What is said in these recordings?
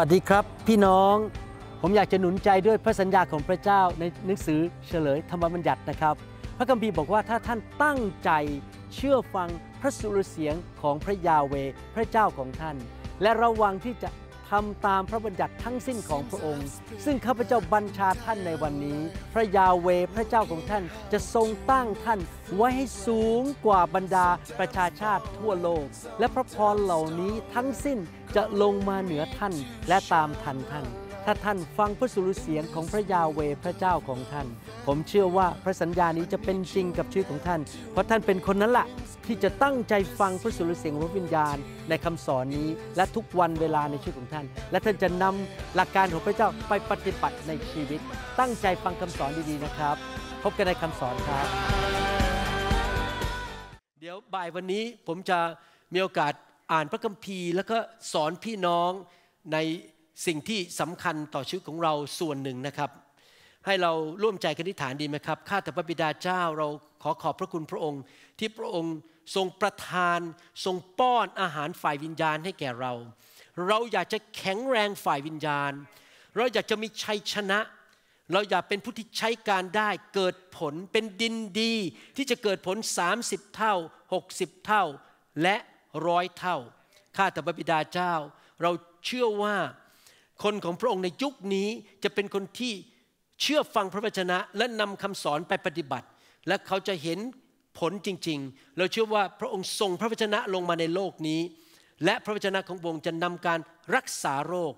วัสดีครับ พี่น้องผมอยากจะหนุนใจด้วยพระสัญญาของพระเจ้าในหนังสือเฉลยธรรมบัญญัตินะครับ พระคัมภีร์บอกว่าถ้าท่านตั้งใจเชื่อฟังพระสุรเสียงของพระยาเวพระเจ้าของท่าน และระวังที่จะทำตามพระบัญญัติทั้งสิ้นของพระองค์ ซึ่งข้าพเจ้าบัญชาท่านในวันนี้ พระยาเวพระเจ้าของท่านจะทรงตั้งท่าน ไว้ให้สูงกว่าบรรดาประชาชาติทั่วโลก และพระพรเหล่านี้ทั้งสิ้นจะลงมาเหนือท่านและตามทันท่านถ้าท่านฟังพระสุรเสียงของพระยาเวพระเจ้าของท่าน ผมเชื่อว่าพระสัญญานี้จะเป็นจริงกับชีวิตของท่าน เพราะท่านเป็นคนนั้นละ่ะ ที่จะตั้งใจฟังพระสุรเสียงขรงวิญญาณในคำสอนนี้ และทุกวันเวลาในชีวิตของท่าน และท่านจะนำหลักการของพระเจ้าไปปฏิบัติในชีวิต ตั้งใจฟังคำสอนดี ๆ นะครับ พบกันในคำสอนครับ เดี๋ยวบ่ายวันนี้ผมจะมีโอกาสอ่านพระคัมภีร์ แล้วก็สอนพี่น้องในสิ่งที่สำคัญต่อชีวิตของเราส่วนหนึ่งนะครับ ให้เราร่วมใจกันอธิษฐานดีไหมครับข้าแต่พระบิดาเจ้าเราขอขอบพระคุณพระองค์ ที่พระองค์ทรงประทาน ทรงป้อนอาหารฝ่ายวิญญาณให้แก่เรา เราอยากจะแข็งแรงฝ่ายวิญญาณ เราอยากจะมีชัยชนะ เราอยากเป็นผู้ที่ใช้การได้เกิดผลเป็นดินดี ที่จะเกิดผล 30เท่า60 เท่า และร้อยเท่าข้าแต่พระบิดาเจ้า เราเชื่อว่าคนของพระองค์ในยุคนี้จะเป็นคนที่เชื่อฟังพระวจนะและนำคำสอนไปปฏิบัติ และเขาจะเห็นผลจริงๆ เราเชื่อว่าพระองค์ส่งพระวจนะลงมาในโลกนี้ และพระวจนะของพระองค์จะนำการรักษาโรค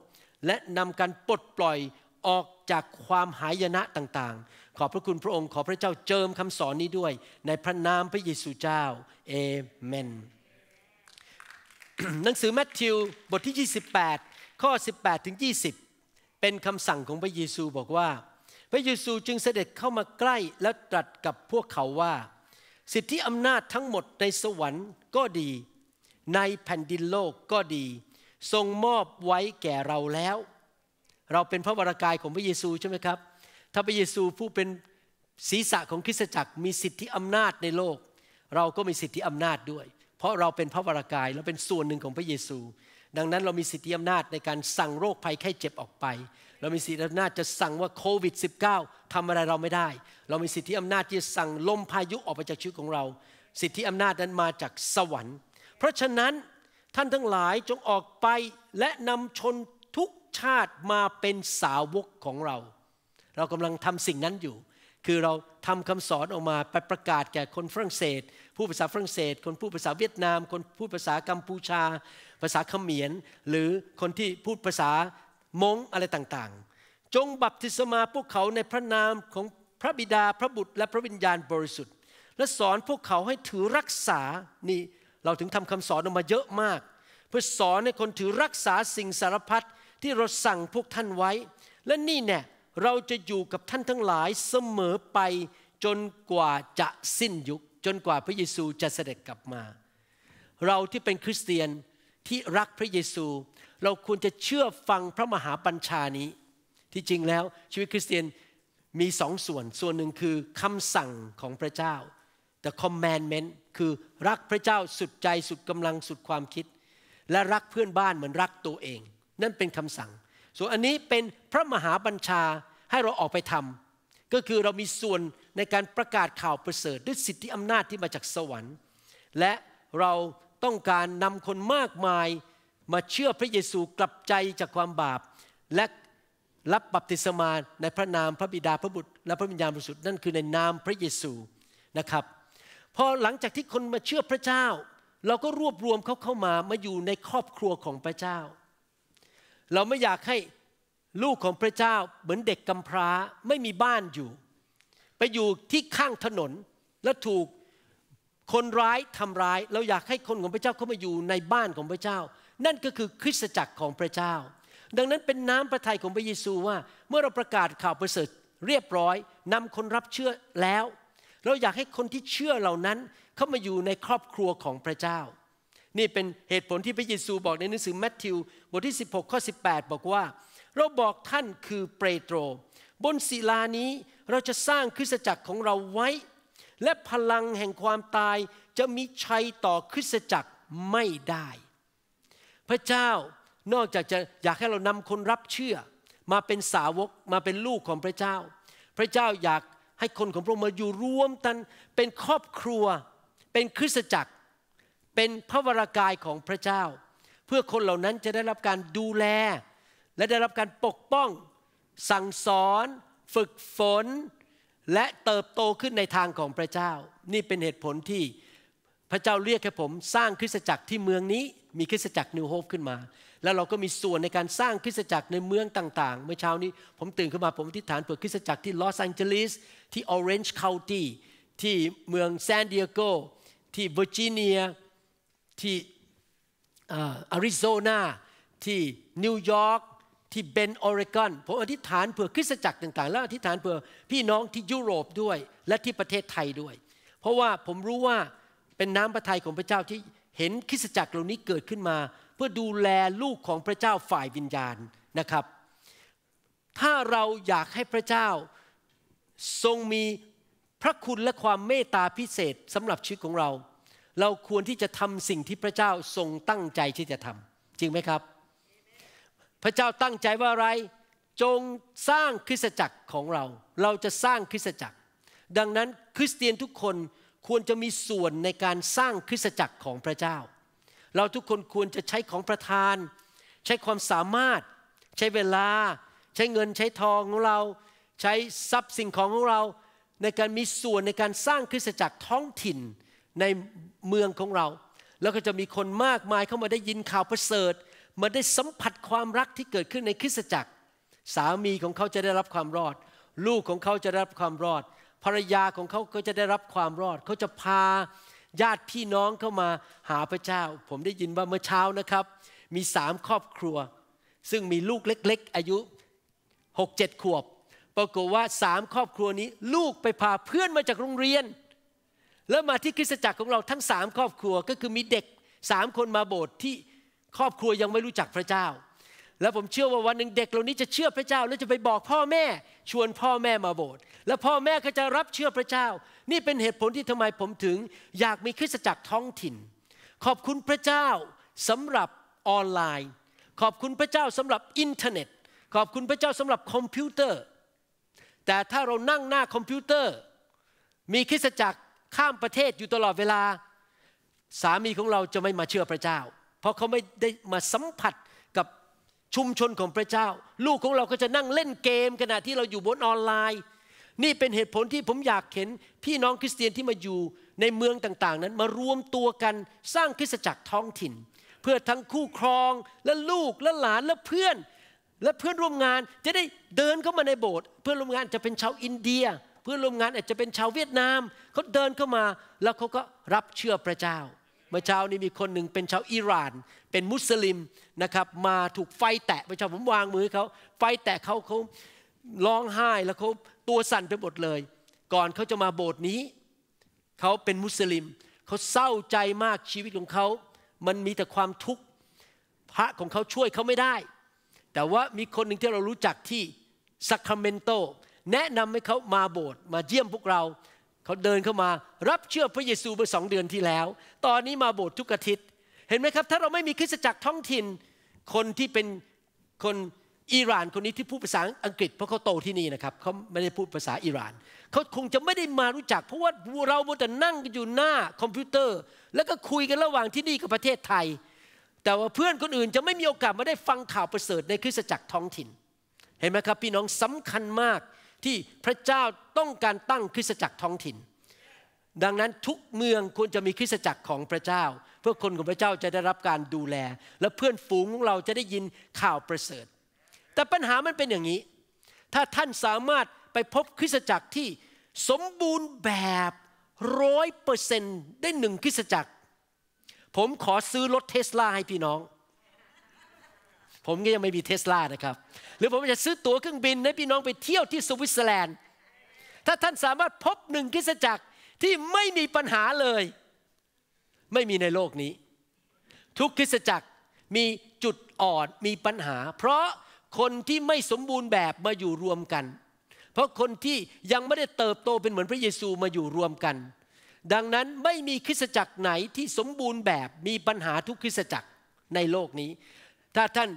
และนำการปลดปล่อยออกจากความหายนะต่างๆ ขอบพระคุณพระองค์ขอพระเจ้า เจิมคำสอนนี้ด้วย ในพระนามพระเยซูเจ้าเอเมน หนังสือแมทธิวบทที่ 28ข้อ 18 ถึง20 เป็นคำสั่งของพระเยซูบอกว่า พระเยซูจึงเสด็จเข้ามาใกล้และตรัสกับพวกเขาว่า สิทธิอำนาจทั้งหมดในสวรรค์ก็ดี ในแผ่นดินโลกก็ดี ทรงมอบไว้แก่เราแล้ว เราเป็นพระวรากายของพระเยซูใช่ไหมครับถ้าพระเยซูผู้เป็นศีรษะของคริสตจักรมีสิทธิอำนาจในโลก เราก็มีสิทธิอำนาจด้วย เพราะเราเป็นพระวรากายเราเป็นส่วนหนึ่งของพระเยซูดังนั้นเรามีสิทธิอำนาจในการสั่งโรคภัยไข้เจ็บออกไปเรามีสิทธิอำนาจจะสั่งว่าโควิด -19 ท้าอะไรเราไม่ได้ เรามีสิทธิอำนาจที่จะสั่งลมพายุออกไปจากชีวิตของเรา สิทธิอำนาจนั้นมาจากสวรรค์ เพราะฉะนั้นท่านทั้งหลายจงออกไปและนำชนทุกชาติมาเป็นสาวกของเรา เรากำลังทำสิ่งนั้นอยู่ คือเราทำคำสอนออกมาไปประกาศแก่คนฝรั่งเศส ผู้ภาษาฝรั่งเศส คนผู้ภาษาเวียดนาม คนผู้ภาษากัมพูชาภาษาเขมรหรือคนที่พูดภาษามงอะไรต่างๆ จงบัพติศมาพวกเขาในพระนามของพระบิดาพระบุตรและพระวิญญาณบริสุทธิ์ และสอนพวกเขาให้ถือรักษานี่ เราถึงทำคำสอนออกมาเยอะมากเพื่อสอนให้คนถือรักษาสิ่งสารพัดที่เราสั่งพวกท่านไว้ และนี่เนี่ยเราจะอยู่กับท่านทั้งหลายเสมอไปจนกว่าจะสิ้นยุคจนกว่าพระเยซูจะเสด็จกลับมา เราที่เป็นคริสเตียนที่รักพระเยซูเราควรจะเชื่อฟังพระมหาบัญชานี้ ที่จริงแล้วชีวิตคริสเตียนมีสองส่วน ส่วนหนึ่งคือคำสั่งของพระเจ้าแต่ commandment คือรักพระเจ้าสุดใจสุดกำลังสุดความคิด และรักเพื่อนบ้านเหมือนรักตัวเอง นั่นเป็นคำสั่ง ส่วนอันนี้เป็นพระมหาบัญชาให้เราออกไปทำก็คือเรามีส่วนในการประกาศข่าวประเสริฐด้วยสิทธิอำนาจที่มาจากสวรรค์และเราต้องการนำคนมากมายมาเชื่อพระเยซูกลับใจจากความบาป และรับบัพติศมาในพระนามพระบิดาพระบุตรและพระวิญญาณบริสุทธิ์นั่นคือในนามพระเยซูนะครับพอหลังจากที่คนมาเชื่อพระเจ้า เราก็รวบรวมเขาเข้ามามาอยู่ในครอบครัวของพระเจ้า เราไม่อยากให้ลูกของพระเจ้าเหมือนเด็กกำพร้าไม่มีบ้านอยู่ ไปอยู่ที่ข้างถนนและถูกคนร้ายทำร้ายเราอยากให้คนของพระเจ้าเข้ามาอยู่ในบ้านของพระเจ้า นั่นก็คือคริสตจักรของพระเจ้า ดังนั้นเป็นน้ำพระทัยของพระเยซูว่าเมื่อเราประกาศข่าวประเสริฐเรียบร้อย นำคนรับเชื่อแล้ว เราอยากให้คนที่เชื่อเหล่านั้นเข้ามาอยู่ในครอบครัวของพระเจ้า นี่เป็นเหตุผลที่พระเยซูบอกในหนังสือแมทธิวบทที่16ข้อ18 บอกว่า เราบอกท่านคือเปโตร บนศิลานี้เราจะสร้างคริสตจักรของเราไว้และพลังแห่งความตายจะมีชัยต่อคริสตจักรไม่ได้ พระเจ้านอกจากจะอยากให้เรานำคนรับเชื่อ มาเป็นสาวกมาเป็นลูกของพระเจ้า พระเจ้าอยากให้คนของพระองค์มาอยู่รวมกันเป็นครอบครัว เป็นคริสตจักร เป็นพระวรากายของพระเจ้า เพื่อคนเหล่านั้นจะได้รับการดูแล และได้รับการปกป้อง สั่งสอน ฝึกฝนและเติบโตขึ้นในทางของพระเจ้า นี่เป็นเหตุผลที่พระเจ้าเรียกให้ผมสร้างคริสตจักรที่เมืองนี้ มีคริสตจักรนิวโฮปขึ้นมา แล้วเราก็มีส่วนในการสร้างคริสตจักรในเมืองต่างๆเมื่อเช้านี้ผมตื่นขึ้นมาผมอธิษฐานเผื่อคริสตจักรที่ลอสแองเจลิสที่ออเรนจ์เคานตี้ที่เมืองซานดิเอโกที่เวอร์จิเนียที่อาริโซนาที่นิวยอร์กที่เบนออริกอนผมอธิษฐานเผื่อคริสตจักรต่างๆและอธิษฐานเผื่อพี่น้องที่ยุโรปด้วย และที่ประเทศไทยด้วย เพราะว่าผมรู้ว่าเป็นน้ำพระทัยของพระเจ้าที่เห็นคริสตจักรเหล่านี้เกิดขึ้นมา เพื่อดูแลลูกของพระเจ้าฝ่ายวิญญาณนะครับ ถ้าเราอยากให้พระเจ้าทรงมีพระคุณและความเมตตาพิเศษสำหรับชีวิตของเรา เราควรที่จะทำสิ่งที่พระเจ้าทรงตั้งใจที่จะทำจริงไหมครับพระเจ้าตั้งใจว่าอะไร จงสร้างคริสตจักรของเรา เราจะสร้างคริสตจักร ดังนั้นคริสเตียนทุกคนควรจะมีส่วนในการสร้างคริสตจักรของพระเจ้า เราทุกคนควรจะใช้ของประทาน ใช้ความสามารถ ใช้เวลา ใช้เงินใช้ทองของเรา ใช้ทรัพย์สิ่งของของเรา ในการมีส่วนในการสร้างคริสตจักรท้องถิ่นในเมืองของเรา แล้วก็จะมีคนมากมายเข้ามาได้ยินข่าวประเสริฐมาได้สัมผัสความรักที่เกิดขึ้นในคริสตจักร สามีของเขาจะได้รับความรอด ลูกของเขาจะได้รับความรอด ภรรยาของเขาก็จะได้รับความรอด เขาจะพาญาติพี่น้องเข้ามาหาพระเจ้า ผมได้ยินว่าเมื่อเช้านะครับ มีสามครอบครัว ซึ่งมีลูกเล็ก ๆ อายุหกเจ็ดขวบ ปรากฏว่าสามครอบครัวนี้ ลูกไปพาเพื่อนมาจากโรงเรียน แล้วมาที่คริสตจักรของเราทั้งสามครอบครัวก็คือมีเด็กสามคนมาโบสถ์ที่ครอบครัวยังไม่รู้จักพระเจ้า แล้วผมเชื่อว่าวันหนึ่งเด็กเหล่านี้จะเชื่อพระเจ้าแล้วจะไปบอกพ่อแม่ ชวนพ่อแม่มาโบสถ์แล้วพ่อแม่ก็จะรับเชื่อพระเจ้า นี่เป็นเหตุผลที่ทำไมผมถึง อยากมีคริสตจักรท้องถิ่น ขอบคุณพระเจ้าสำหรับออนไลน์ ขอบคุณพระเจ้าสำหรับอินเทอร์เน็ต ขอบคุณพระเจ้าสำหรับคอมพิวเตอร์ แต่ถ้าเรานั่งหน้าคอมพิวเตอร์ มีคริสตจักรข้ามประเทศอยู่ตลอดเวลา สามีของเราจะไม่มาเชื่อพระเจ้าราะเขาไม่ได้มาสัมผัสกับชุมชนของพระเจ้า ลูกของเรา ก็จะนั่งเล่นเกม ขณะที่เราอยู่บนออนไลน์ นี่เป็นเหตุผลที่ผมอยากเห็นพี่น้องคริสเตียนที่มาอยู่ในเมืองต่างๆ นั้น มารวมตัวกันสร้างคริสตจักรท้องถิ่น เพื่อทั้งคู่ครอง และลูกและหลานและเพื่อน และเพื่อนร่วมงาน จะได้เดินเข้ามาในโบสถ์เพื่อนร่วมงานจะเป็นชาวอินเดีย เพื่อนร่วมงานอาจจะเป็นชาวเวียดนามเขาเดินเข้ามาแล้วเขาก็รับเชื่อพระเจ้าเมื่อเช้านี้มีคนหนึ่งเป็นชาวอิหร่าน เป็นมุสลิมนะครับมาถูกไฟแตะ เมื่อเช้าผมวางมือเขาไฟแตะเขาเขาร้องไห้แล้วเขาตัวสั่นไปหมดเลย ก่อนเขาจะมาโบสถ์นี้เขาเป็นมุสลิมเขาเศร้าใจมากชีวิตของเขา มันมีแต่ความทุกข์พระของเขาช่วยเขาไม่ได้ แต่ว่ามีคนหนึ่งที่เรารู้จักที่ซัคราเมนโต แนะนำให้เขามาโบสถ์มาเยี่ยมพวกเราเขาเดินเข้ามารับเชื่อพระเยซูเมื่อสองเดือนที่แล้ว ตอนนี้มาโบสถ์ทุกอาทิตย์เห็นไหมครับถ้าเราไม่มีคริสตจักรท้องถิ่น คนที่เป็นคนอิหร่านคนนี้ที่พูดภาษาอังกฤษเพราะเขาโตที่นี่นะครับเขาไม่ได้พูดภาษาอิหร่านเขาคงจะไม่ได้มารู้จัก เพราะว่า เราโมแต่นั่งอยู่หน้าคอมพิวเตอร์ แล้วก็คุยกันระหว่างที่นี่กับประเทศไทย แต่ว่าเพื่อนคนอื่นจะไม่มีโอกาสมาได้ฟังข่าวประเสริฐในคริสตจักรท้องถิ่น เห็นไหมครับพี่น้องสำคัญมากที่พระเจ้าต้องการตั้งคริสตจักรท้องถิ่น ดังนั้นทุกเมืองควรจะมีคริสตจักรของพระเจ้า เพื่อคนของพระเจ้าจะได้รับการดูแล และเพื่อนฝูงของเราจะได้ยินข่าวประเสริฐ แต่ปัญหามันเป็นอย่างนี้ ถ้าท่านสามารถไปพบคริสตจักรที่สมบูรณ์แบบร้อยเปอร์เซนต์ได้หนึ่งคริสตจักร ผมขอซื้อรถเทสลาให้พี่น้องผมก็ยังไม่มีเทสลานะครับ หรือผมจะซื้อตั๋วเครื่องบิน ให้พี่น้องไปเที่ยวที่สวิตเซอร์แลนด์ถ้าท่านสามารถพบหนึ่งคริสจักรที่ไม่มีปัญหาเลย ไม่มีในโลกนี้ ทุกคริสจักรมีจุดอ่อน มีปัญหา เพราะคนที่ไม่สมบูรณ์แบบมาอยู่รวมกัน เพราะคนที่ยังไม่ได้เติบโตเป็นเหมือนพระเยซูมาอยู่รวมกัน ดังนั้นไม่มีคริสตจักรไหนที่สมบูรณ์แบบมีปัญหาทุกคริสตจักรในโลกนี้ ถ้าท่าน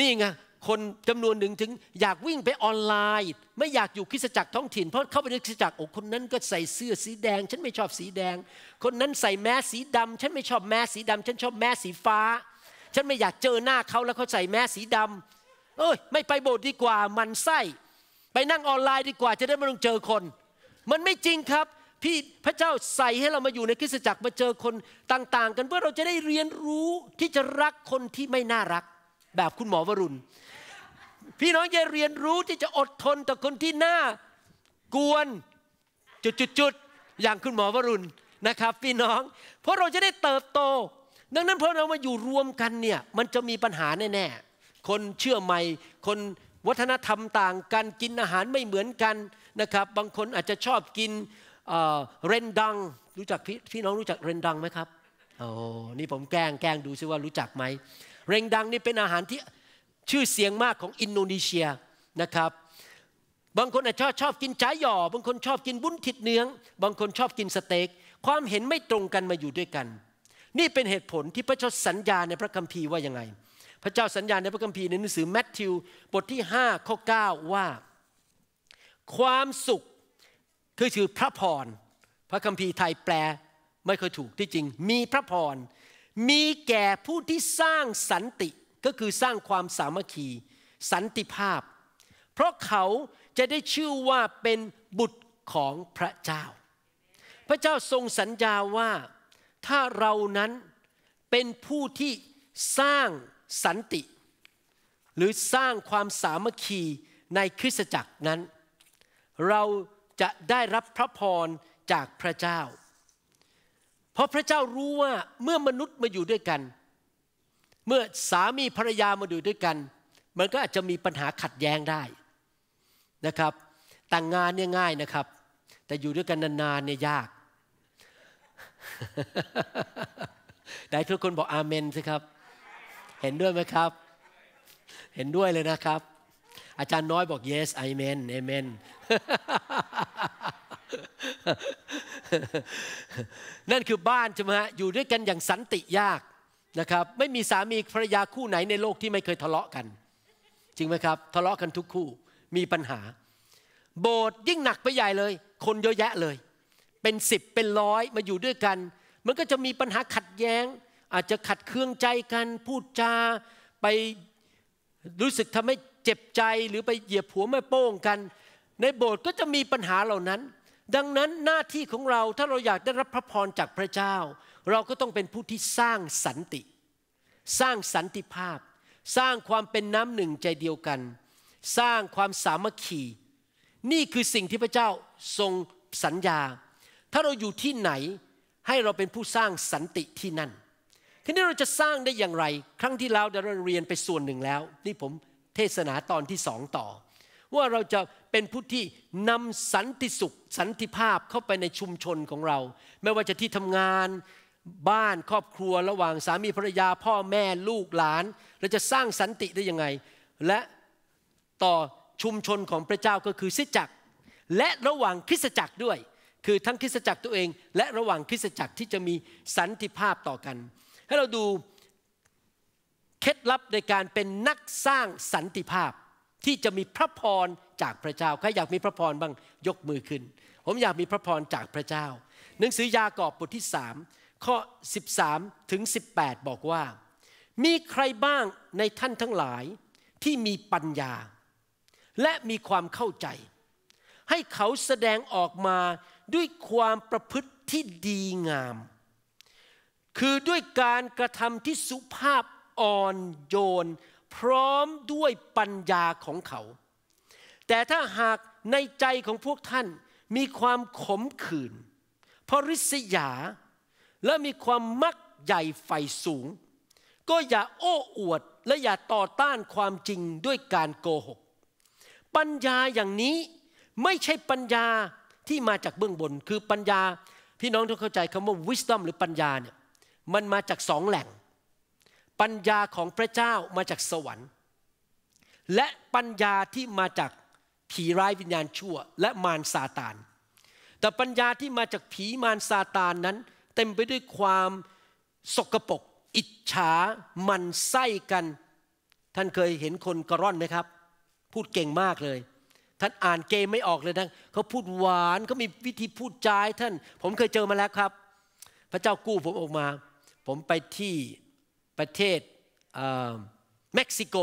นี่ไงคนจำนวนหนึ่งถึงอยากวิ่งไปออนไลน์ ไม่อยากอยู่คริสตจักรท้องถิ่น เพราะเข้าไปในคริสตจักรโอ้คนนั้นก็ใส่เสื้อสีแดง ฉันไม่ชอบสีแดง คนนั้นใส่แมสสีดำ ฉันไม่ชอบแมสสีดำ ฉันชอบแมสสีฟ้า ฉันไม่อยากเจอหน้าเขาแล้วเขาใส่แมสสีดำเอ้ยไม่ไปโบสถ์ดีกว่ามันไส้ไปนั่งออนไลน์ดีกว่าจะได้ไม่ต้องเจอคน มันไม่จริงครับพี่พระเจ้าใส่ให้เรามาอยู่ในคริสตจักรมาเจอคนต่างๆ กันเพื่อเราจะได้เรียนรู้ที่จะรักคนที่ไม่น่ารักแบบคุณหมอวรุณ พี่น้องจะเรียนรู้ที่จะอดทนต่อคนที่หน้ากวน จุดๆอย่างคุณหมอวรุณนะครับพี่น้อง เพราะเราจะได้เติบโต ดังนั้นพอเรามาอยู่รวมกันเนี่ยมันจะมีปัญหาแน่ๆ คนเชื่อใหม่คนวัฒนธรรมต่างกัน กินอาหารไม่เหมือนกันนะครับ บางคนอาจจะชอบกินเรนดังรู้จักพพี่น้องรู้จักเรนดังไหมครับโอ้นี่ผมแกล้งแกล้งดูซิว่ารู้จักไหมเรงดังนี่เป็นอาหารที่ชื่อเสียงมากของอินโดนีเซียนะครับบางคนอาจจะชอบกินจ๋าหย่อบางคนชอบกินบุ้นทิดเนื้องบางคนชอบกินสเต็กความเห็นไม่ตรงกันมาอยู่ด้วยกัน นี่เป็นเหตุผลที่พระเจ้าสัญญาในพระคัมภีร์ว่ายังไง พระเจ้าสัญญาในพระคัมภีร์ในหนังสือแมทธิวบทที่5ข้อ9ว่า ความสุขคือชื่อพระพรพระคัมภีร์ไทยแปลไม่ค่อยถูกที่จริงมีพระพรมีแก่ผู้ที่สร้างสันติก็คือสร้างความสามัคคี สันติภาพ เพราะเขาจะได้ชื่อว่าเป็นบุตรของพระเจ้า พระเจ้าทรงสัญญาว่าถ้าเรานั้นเป็นผู้ที่สร้างสันติ หรือสร้างความสามัคคีในคริสตจักรนั้น เราจะได้รับพระพรจากพระเจ้าเพราะพระเจ้ารู้ว่าเมื่อมนุษย์มาอยู่ด้วยกัน เมื่อสามีภรรยามาอยู่ด้วยกัน มันก็อาจจะมีปัญหาขัดแย้งได้นะครับ แต่งงานเนี่ยง่ายนะครับ แต่อยู่ด้วยกันนานๆเนี่ยยาก ได้ทุกคนบอกอาเมนสิครับเห็นด้วยไหมครับ เห็นด้วยเลยนะครับ อาจารย์น้อยบอก yes amen amen นั่นคือบ้านใช่ไหมฮะอยู่ด้วยกันอย่างสันติยากนะครับ ไม่มีสามีภรรยาคู่ไหนในโลกที่ไม่เคยทะเลาะกัน จริงไหมครับ ทะเลาะกันทุกคู่มีปัญหา โบสถ์ยิ่งหนักไปใหญ่เลย คนเยอะแยะเลย เป็นสิบเป็นร้อยมาอยู่ด้วยกัน มันก็จะมีปัญหาขัดแย้ง อาจจะขัดเคืองใจกัน พูดจาไปรู้สึกทำให้เจ็บใจหรือไปเหยียบหัวแม่โป้งกัน ในโบสถ์ก็จะมีปัญหาเหล่านั้นดังนั้นหน้าที่ของเราถ้าเราอยากได้รับพระพรจากพระเจ้า เราก็ต้องเป็นผู้ที่สร้างสันติ สร้างสันติภาพ สร้างความเป็นน้ำหนึ่งใจเดียวกัน สร้างความสามัคคีนี่คือสิ่งที่พระเจ้าทรงสัญญา ถ้าเราอยู่ที่ไหนให้เราเป็นผู้สร้างสันติที่นั่นทีนี้เราจะสร้างได้อย่างไร ครั้งที่แล้วเราเรียนไปส่วนหนึ่งแล้วนี่ผมเทศนาตอนที่สองต่อว่าเราจะเป็นผู้ที่นำสันติสุขสันติภาพเข้าไปในชุมชนของเรา ไม่ว่าจะที่ทำงานบ้านครอบครัว ระหว่างสามีภรรยาพ่อแม่ลูกหลาน เราจะสร้างสันติได้ยังไงและต่อชุมชนของพระเจ้าก็คือสิจักร และระหว่างคริสตจักรด้วย คือทั้งคริสตจักรตัวเอง และระหว่างคริสตจักรที่จะมีสันติภาพต่อกันให้เราดูเคล็ดลับในการเป็นนักสร้างสันติภาพที่จะมีพระพรจากพระเจ้าใครอยากมีพระพรบ้าง ยกมือขึ้น ผมอยากมีพระพรจากพระเจ้า หนังสือยากอบบทที่สามข้อ13ถึง18 บอกว่า มีใครบ้างในท่านทั้งหลายที่มีปัญญา และมีความเข้าใจ ให้เขาแสดงออกมาด้วยความประพฤติที่ดีงาม คือด้วยการกระทำที่สุภาพอ่อนโยนพร้อมด้วยปัญญาของเขา แต่ถ้าหากในใจของพวกท่านมีความขมขื่นพริษยา และมีความมักใหญ่ไฟสูง ก็อย่าโอ้อวดและอย่าต่อต้านความจริงด้วยการโกหก ปัญญาอย่างนี้ไม่ใช่ปัญญาที่มาจากเบื้องบน คือปัญญาพี่น้องต้องเข้าใจคำว่า wisdom หรือปัญญาเนี่ย มันมาจากสองแหล่งปัญญาของพระเจ้ามาจากสวรรค์ และปัญญาที่มาจากผีร้ายวิญญาณชั่ว และมารซาตาน แต่ปัญญาที่มาจากผีมารซาตานนั้น เต็มไปด้วยความสกปรกอิจฉามันไส้กัน ท่านเคยเห็นคนกระร่อนไหมครับ พูดเก่งมากเลย ท่านอ่านเกมไม่ออกเลยนะเขาพูดหวาน เขามีวิธีพูดจายท่าน ผมเคยเจอมาแล้วครับ พระเจ้ากู้ผมออกมา ผมไปที่ประเทศเม็กซิโก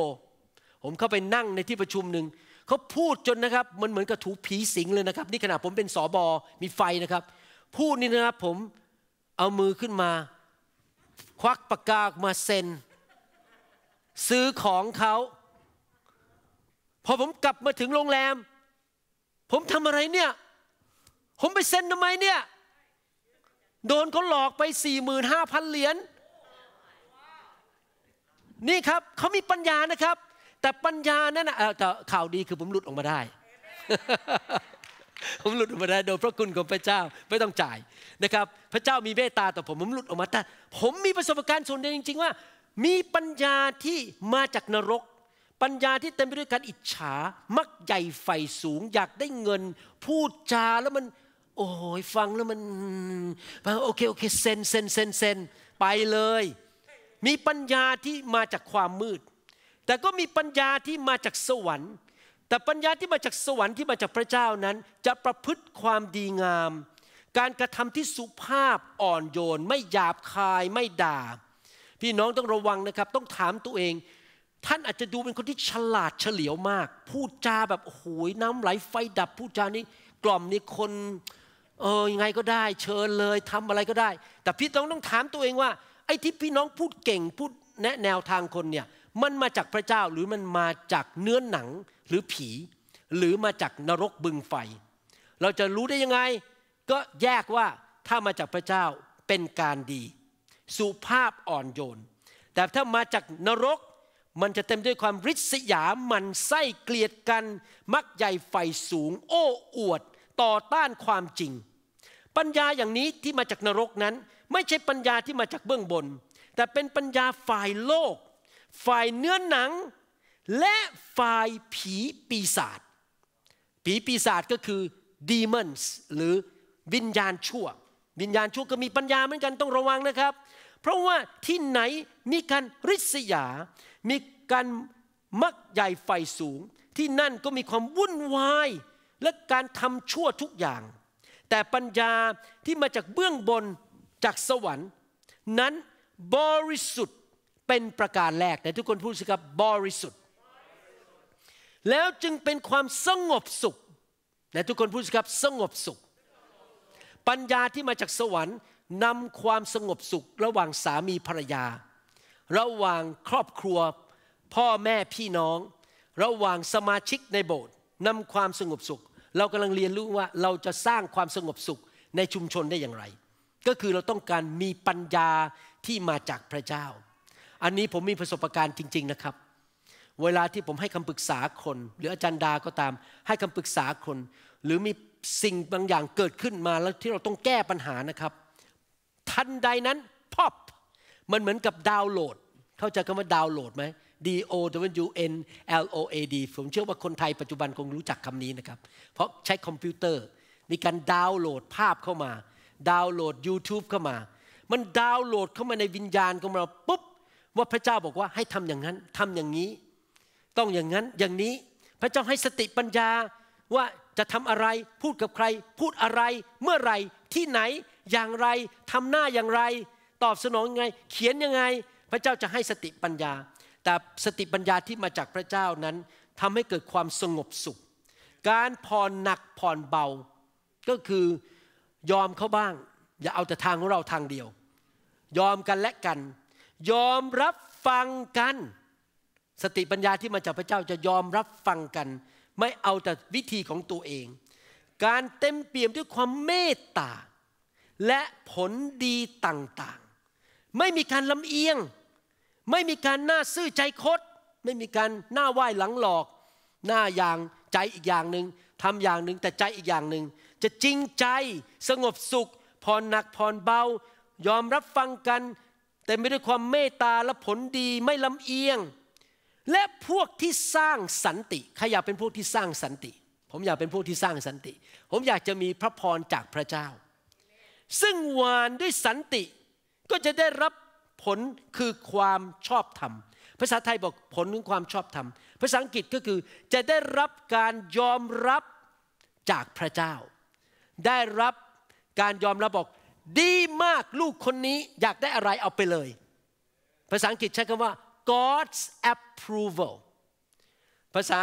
ผมเข้าไปนั่งในที่ประชุมหนึ่ง เขาพูดจนนะครับ มันเหมือนกับถูกผีสิงเลยนะครับ นี่ขณะผมเป็นสอบอมีไฟนะครับ พูดนี่นะครับ ผม เอามือขึ้นมาควักปากกามาเซ็นซื้อของเขาพอผมกลับมาถึงโรงแรม ผมทำอะไรเนี่ย ผมไปเซ็นทำไมเนี่ยโดนเขาหลอกไปสี่หมื่นห้าพันเหรียญนี่ครับเขามีปัญญานะครับ แต่ปัญญานั้นนะแต่ข่าวดีคือผมหลุดออกมาได้ ผมหลุดออกมาได้โดยพระคุณของพระเจ้าไม่ต้องจ่ายนะครับ พระเจ้ามีเมตตาต่อผมผมหลุดออกมาแต่ผมมีประสบการณ์ส่วนียวจริงๆว่า มีปัญญาที่มาจากนรก ปัญญาที่เต็มไปด้วยการอิจฉา มักใหญ่ไฟสูง อยากได้เงิน พูดจาแล้วมัน โอ้ยฟังแล้วมันโอเคโอเคเซนเซนเซนเซนไปเลยมีปัญญาที่มาจากความมืด แต่ก็มีปัญญาที่มาจากสวรรค์ แต่ปัญญาที่มาจากสวรรค์ที่มาจากพระเจ้านั้น จะประพฤติความดีงาม การกระทำที่สุภาพอ่อนโยน ไม่หยาบคายไม่ด่า พี่น้องต้องระวังนะครับต้องถามตัวเอง ท่านอาจจะดูเป็นคนที่ฉลาดเฉลียวมาก พูดจาแบบโอ้ยน้ำไหลไฟดับ พูดจานี้กล่อมนี่คนเออยังไงก็ได้ เชิญเลยทำอะไรก็ได้ แต่พี่ต้องต้องถามตัวเองว่าไอ้ที่พี่น้องพูดเก่งพูดแนะแนวทางคนเนี่ยมันมาจากพระเจ้าหรือมันมาจากเนื้อหนังหรือผี หรือมาจากนรกบึงไฟ เราจะรู้ได้ยังไง ก็แยกว่าถ้ามาจากพระเจ้าเป็นการดีสุภาพอ่อนโยน แต่ถ้ามาจากนรก มันจะเต็มด้วยความริษยามันไส้เกลียดกัน มักใหญ่ไฟสูง โอ้อวดต่อต้านความจริง ปัญญาอย่างนี้ที่มาจากนรกนั้นไม่ใช่ปัญญาที่มาจากเบื้องบน แต่เป็นปัญญาฝ่ายโลก ฝ่ายเนื้อหนัง และฝ่ายผีปีศาจผีปีศาจก็คือดีมอนส์หรือวิญญาณชั่ว วิญญาณชั่วก็มีปัญญาเหมือนกันต้องระวังนะครับ เพราะว่าที่ไหนมีการริษยามีการมักใหญ่ไฟสูง ที่นั่นก็มีความวุ่นวายและการทำชั่วทุกอย่าง แต่ปัญญาที่มาจากเบื้องบนจากสวรรค์นั้นบริสุทธิ์เป็นประการแรกแต่ทุกคนพูดสิครับบริสุทธิ์ แล้วจึงเป็นความสงบสุขแต่ทุกคนพูดสิครับสงบสุข ปัญญาที่มาจากสวรรค์นำความสงบสุข ระหว่างสามีภรรยา ระหว่างครอบครัว พ่อแม่พี่น้อง ระหว่างสมาชิกในโบสถ์นำความสงบสุข เรากำลังเรียนรู้ว่าเราจะสร้างความสงบสุขในชุมชนได้อย่างไรก็คือเราต้องการมีปัญญาที่มาจากพระเจ้า อันนี้ผมมีประสบการณ์จริง ๆนะครับ เวลาที่ผมให้คำปรึกษาคน หรืออาจารย์ดาก็ตาม ให้คำปรึกษาคน หรือมีสิ่งบางอย่างเกิดขึ้นมาแล้วที่เราต้องแก้ปัญหานะครับ ทันใดนั้นพอบมันเหมือนกับดาวน์โหลด เข้าใจคำว่าดาวน์โหลดไหม D O W N L O A D ผมเชื่อว่าคนไทยปัจจุบันคงรู้จักคำนี้นะครับ เพราะใช้คอมพิวเตอร์มีการดาวน์โหลดภาพเข้ามาดาวน์โหลด YouTube เข้ามา มันดาวน์โหลดเข้ามาในวิญญาณของเราปุ๊บว่าพระเจ้าบอกว่าให้ทำอย่างนั้น ทำอย่างนี้ ต้องอย่างนั้นอย่างนี้พระเจ้าให้สติปัญญาว่าจะทำอะไรพูดกับใคร พูดอะไรเมื่อไรที่ไหนอย่างไร ทำหน้าอย่างไร ตอบสนองยังไง เขียนยังไง พระเจ้าจะให้สติปัญญา แต่สติปัญญาที่มาจากพระเจ้านั้น ทำให้เกิดความสงบสุข การผ่อนหนักผ่อนเบาก็คือยอมเขาบ้าง อย่าเอาแต่ทางของเราทางเดียว ยอมกันและกัน ยอมรับฟังกัน สติปัญญาที่มาจากพระเจ้าจะยอมรับฟังกัน ไม่เอาแต่วิธีของตัวเอง การเต็มเปี่ยมด้วยความเมตตา และผลดีต่าง ๆ ไม่มีการลำเอียง ไม่มีการหน้าซื่อใจคดไม่มีการหน้าไหว้หลังหลอกหน้าอย่างใจอีกอย่างหนึ่งทำอย่างหนึ่งแต่ใจอีกอย่างหนึ่งจะจริงใจสงบสุขผ่อนหนักผ่อนเบายอมรับฟังกัน แต่ไม่ด้วยความเมตตาและผลดีไม่ลำเอียง และพวกที่สร้างสันติใครอยากเป็นพวกที่สร้างสันติ ผมอยากเป็นพวกที่สร้างสันติ ผมอยากจะมีพระพรจากพระเจ้า ซึ่งหวานด้วยสันติ ก็จะได้รับผลคือความชอบธรรม ภาษาไทยบอกผลของความชอบธรรม ภาษาอังกฤษก็คือจะได้รับการยอมรับจากพระเจ้าได้รับการยอมรับบอก ดีมากลูกคนนี้อยากได้อะไรเอาไปเลย ภาษาอังกฤษใช้คำว่า God's approval ภาษา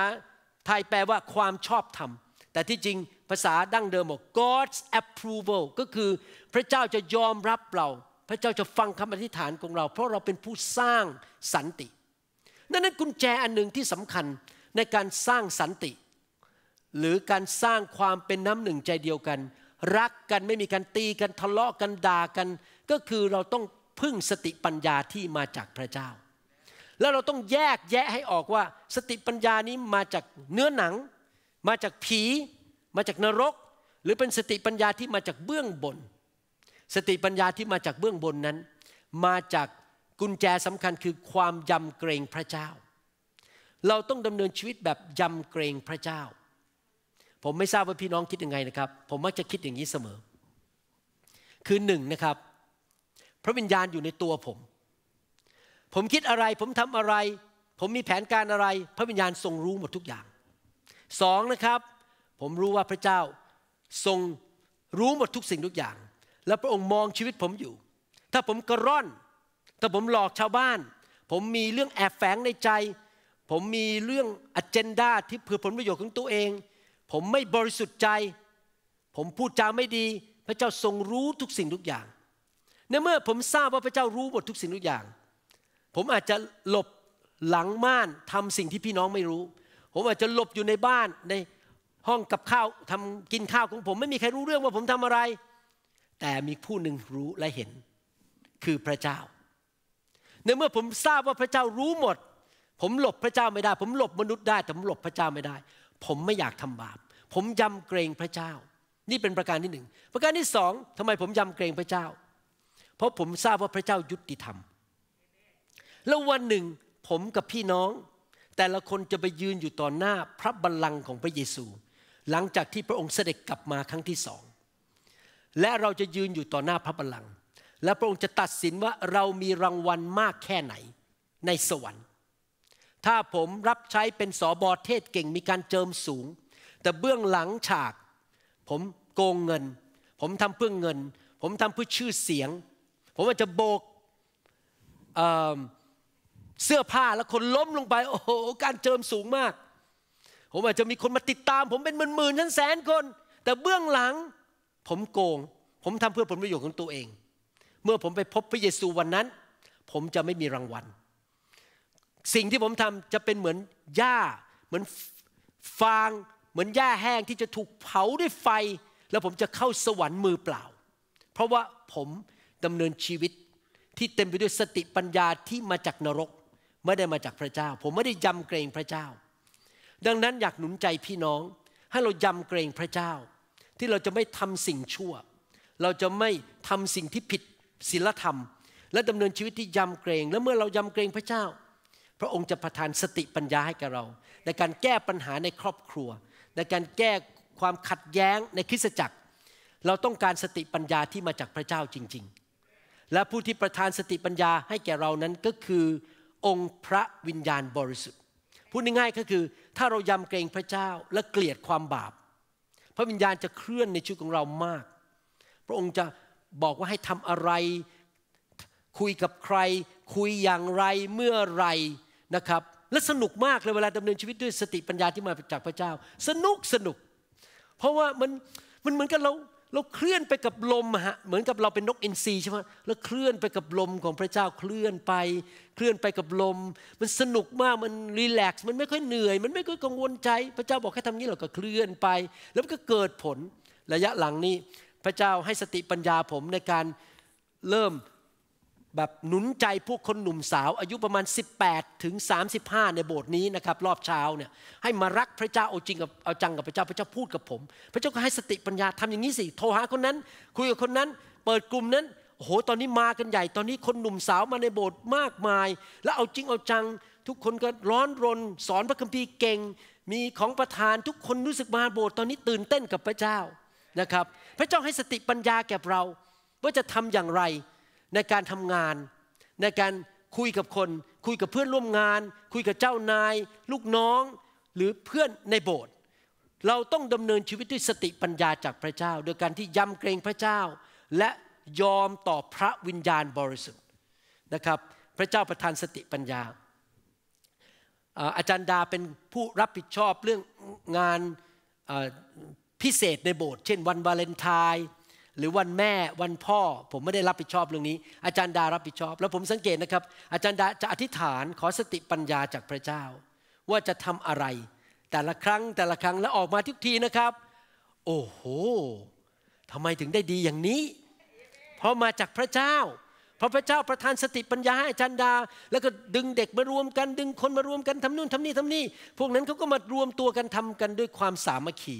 ไทยแปลว่าความชอบธรรม แต่ที่จริงภาษาดั้งเดิมบอก God's approval ก็คือ พระเจ้าจะยอมรับเรา พระเจ้าจะฟังคำอธิษฐานของเรา เพราะเราเป็นผู้สร้างสันติ นั่นนั้นกุญแจอันหนึ่งที่สำคัญในการสร้างสันติหรือการสร้างความเป็นน้ำหนึ่งใจเดียวกัน รักกันไม่มีการตีกันทะเลาะกันด่ากัน ก็คือเราต้องพึ่งสติปัญญาที่มาจากพระเจ้า แล้วเราต้องแยกแยะให้ออกว่า สติปัญญานี้มาจากเนื้อหนัง มาจากผี มาจากนรก หรือเป็นสติปัญญาที่มาจากเบื้องบน สติปัญญาที่มาจากเบื้องบนนั้น มาจากกุญแจสำคัญคือความยำเกรงพระเจ้า เราต้องดำเนินชีวิตแบบยำเกรงพระเจ้าผมไม่ทราบว่าพี่น้องคิดยังไงนะครับ ผมมักจะคิดอย่างนี้เสมอ คือหนึ่งนะครับ พระวิญญาณอยู่ในตัวผม ผมคิดอะไร ผมทำอะไร ผมมีแผนการอะไร พระวิญญาณทรงรู้หมดทุกอย่างสองนะครับ ผมรู้ว่าพระเจ้าทรงรู้หมดทุกสิ่งทุกอย่าง และพระองค์มองชีวิตผมอยู่ ถ้าผมกระร่อน ถ้าผมหลอกชาวบ้าน ผมมีเรื่องแอบแฝงในใจ ผมมีเรื่องอัเจนดาที่เพื่อผลประโยชน์ของตัวเองผมไม่บริสุทธิ์ใจ ผมพูดจาไม่ดีพระเจ้าทรงรู้ทุกสิ่งทุกอย่างในเมื่อผมทราบว่าพระเจ้ารู้หมดทุกสิ่งทุกอย่าง ผมอาจจะหลบหลังม่านทำสิ่งที่พี่น้องไม่รู้ ผมอาจจะหลบอยู่ในบ้านในห้องกับข้าวทำกินข้าวของผมไม่มีใครรู้เรื่องว่าผมทำอะไร แต่มีผู้หนึ่งรู้และเห็นคือพระเจ้าในเมื่อผมทราบว่าพระเจ้ารู้หมด ผมหลบพระเจ้าไม่ได้ ผมหลบมนุษย์ได้แต่ผมหลบพระเจ้าไม่ได้ผมไม่อยากทำบาป ผมยำเกรงพระเจ้า นี่เป็นประการที่หนึ่ง ประการที่สองทำไมผมยำเกรงพระเจ้า เพราะผมทราบว่าพระเจ้ายุติธรรมแล้ววันหนึ่ง ผมกับพี่น้อง แต่ละคนจะไปยืนอยู่ต่อหน้าพระบัลลังก์ของพระเยซู หลังจากที่พระองค์เสด็จกลับมาครั้งที่สองและเราจะยืนอยู่ต่อหน้าพระบัลลังก์และพระองค์จะตัดสินว่าเรามีรางวัลมากแค่ไหนในสวรรค์ถ้าผมรับใช้เป็นสอบอเทศเก่งมีการเจิมสูง แต่เบื้องหลังฉาก ผมโกงเงิน ผมทำเพื่อเงิน ผมทำเพื่อชื่อเสียง ผมอาจจะโบกเเสื้อผ้าแล้วคนล้มลงไป โอ้โห การเจิมสูงมาก ผมอาจจะมีคนมาติดตาม ผมเป็นหมื่นๆชั้นแสนคน แต่เบื้องหลังผมโกง ผมทำเพื่อผลประโยชน์ของตัวเอง เมื่อผมไปพบพระเยซูวันนั้น ผมจะไม่มีรางวัลสิ่งที่ผมทำจะเป็นเหมือนหญ้าเหมือนฟาง เหมือนหญ้าแห้งที่จะถูกเผาด้วยไฟ แล้วผมจะเข้าสวรรค์มือเปล่า เพราะว่าผมดำเนินชีวิตที่เต็มไปด้วยสติปัญญาที่มาจากนรกไม่ได้มาจากพระเจ้า ผมไม่ได้ยำเกรงพระเจ้า ดังนั้นอยากหนุนใจพี่น้องให้เรายำเกรงพระเจ้า ที่เราจะไม่ทำสิ่งชั่ว เราจะไม่ทำสิ่งที่ผิดศีลธรรม และดำเนินชีวิตที่ยำเกรงและเมื่อเรายำเกรงพระเจ้าพระองค์จะประทานสติปัญญาให้กับเรา ในการแก้ปัญหาในครอบครัว ในการแก้ความขัดแย้งในคริสตจักร เราต้องการสติปัญญาที่มาจากพระเจ้าจริง ๆ และผู้ที่ประทานสติปัญญาให้แก่เรานั้นก็คือ องค์พระวิญญาณบริสุทธิ์พูดง่ายๆก็คือถ้าเรายำเกรงพระเจ้าและเกลียดความบาป พระวิญญาณจะเคลื่อนในชีวิตของเรามาก พระองค์จะบอกว่าให้ทำอะไรคุยกับใคร คุยอย่างไรเมื่อไรนะครับและสนุกมากเลยเวลาดำเนินชีวิตด้วยสติปัญญาที่มาจากพระเจ้า สนุกสนุก เพราะว่ามันมันเหมือนกับเราเราเคลื่อนไปกับลมฮะเหมือนกับเราเป็นนกอินทรีใช่ไหมแล้วเคลื่อนไปกับลมของพระเจ้าเคลื่อนไปเคลื่อนไปกับลม มันสนุกมากมันรีแลกซ์มันไม่ค่อยเหนื่อยมันไม่ค่อยกังวลใจ พระเจ้าบอกให้ทำนี้เราก็เคลื่อนไป แล้วก็เกิดผลระยะหลังนี้พระเจ้าให้สติปัญญาผมในการเริ่มแบบหนุนใจพวกคนหนุ่มสาว อายุประมาณ 18ถึง35 ในโบสถ์นี้นะครับรอบเช้าเนี่ยให้มารักพระเจ้าเอาจริงกับเอาจังกับพระเจ้าพระเจ้าพูดกับผม พระเจ้าก็ให้สติปัญญาทำอย่างนี้สิ โทรหาคนนั้น คุยกับคนนั้นเปิดกลุ่มนั้นโอ้โหตอนนี้มากันใหญ่ ตอนนี้คนหนุ่มสาวมาในโบสถ์มากมาย แล้วเอาจริงเอาจัง ทุกคนก็ร้อนรนสอนพระคัมภีร์เก่งมีของประทาน ทุกคนรู้สึกมาโบสถ์ตอนนี้ตื่นเต้นกับพระเจ้านะครับพระเจ้าให้สติปัญญาแก่เราว่าจะทำอย่างไรในการทำงานในการคุยกับคนคุยกับเพื่อนร่วมงาน คุยกับเจ้านาย ลูกน้องหรือเพื่อนในโบสถ์เราต้องดำเนินชีวิตด้วยสติปัญญาจากพระเจ้า โดยการที่ยำเกรงพระเจ้า และยอมต่อพระวิญญาณบริสุทธิ์นะครับพระเจ้าประทานสติปัญญาอาจารย์ดาเป็นผู้รับผิดชอบเรื่องงานพิเศษในโบสถ์เช่นวันวาเลนไทน์หรือวันแม่วันพ่อผมไม่ได้รับผิดชอบเรื่องนี้ อาจารย์ดารับผิดชอบ แล้วผมสังเกตนะครับ อาจารย์ดาจะอธิษฐานขอสติปัญญาจากพระเจ้า ว่าจะทำอะไร แต่ละครั้งแต่ละครั้งแล้วออกมาทุกทีนะครับ โอ้โห ทำไมถึงได้ดีอย่างนี้เพราะมาจากพระเจ้าพระพระเจ้าประทานสติปัญญาให้อาจารย์ดาแล้วก็ดึงเด็กมารวมกันดึงคนมารวมกันทำนู่นทำนี่ทำนี่พวกนั้นเขาก็มารวมตัวกันทำกันด้วยความสามัคคี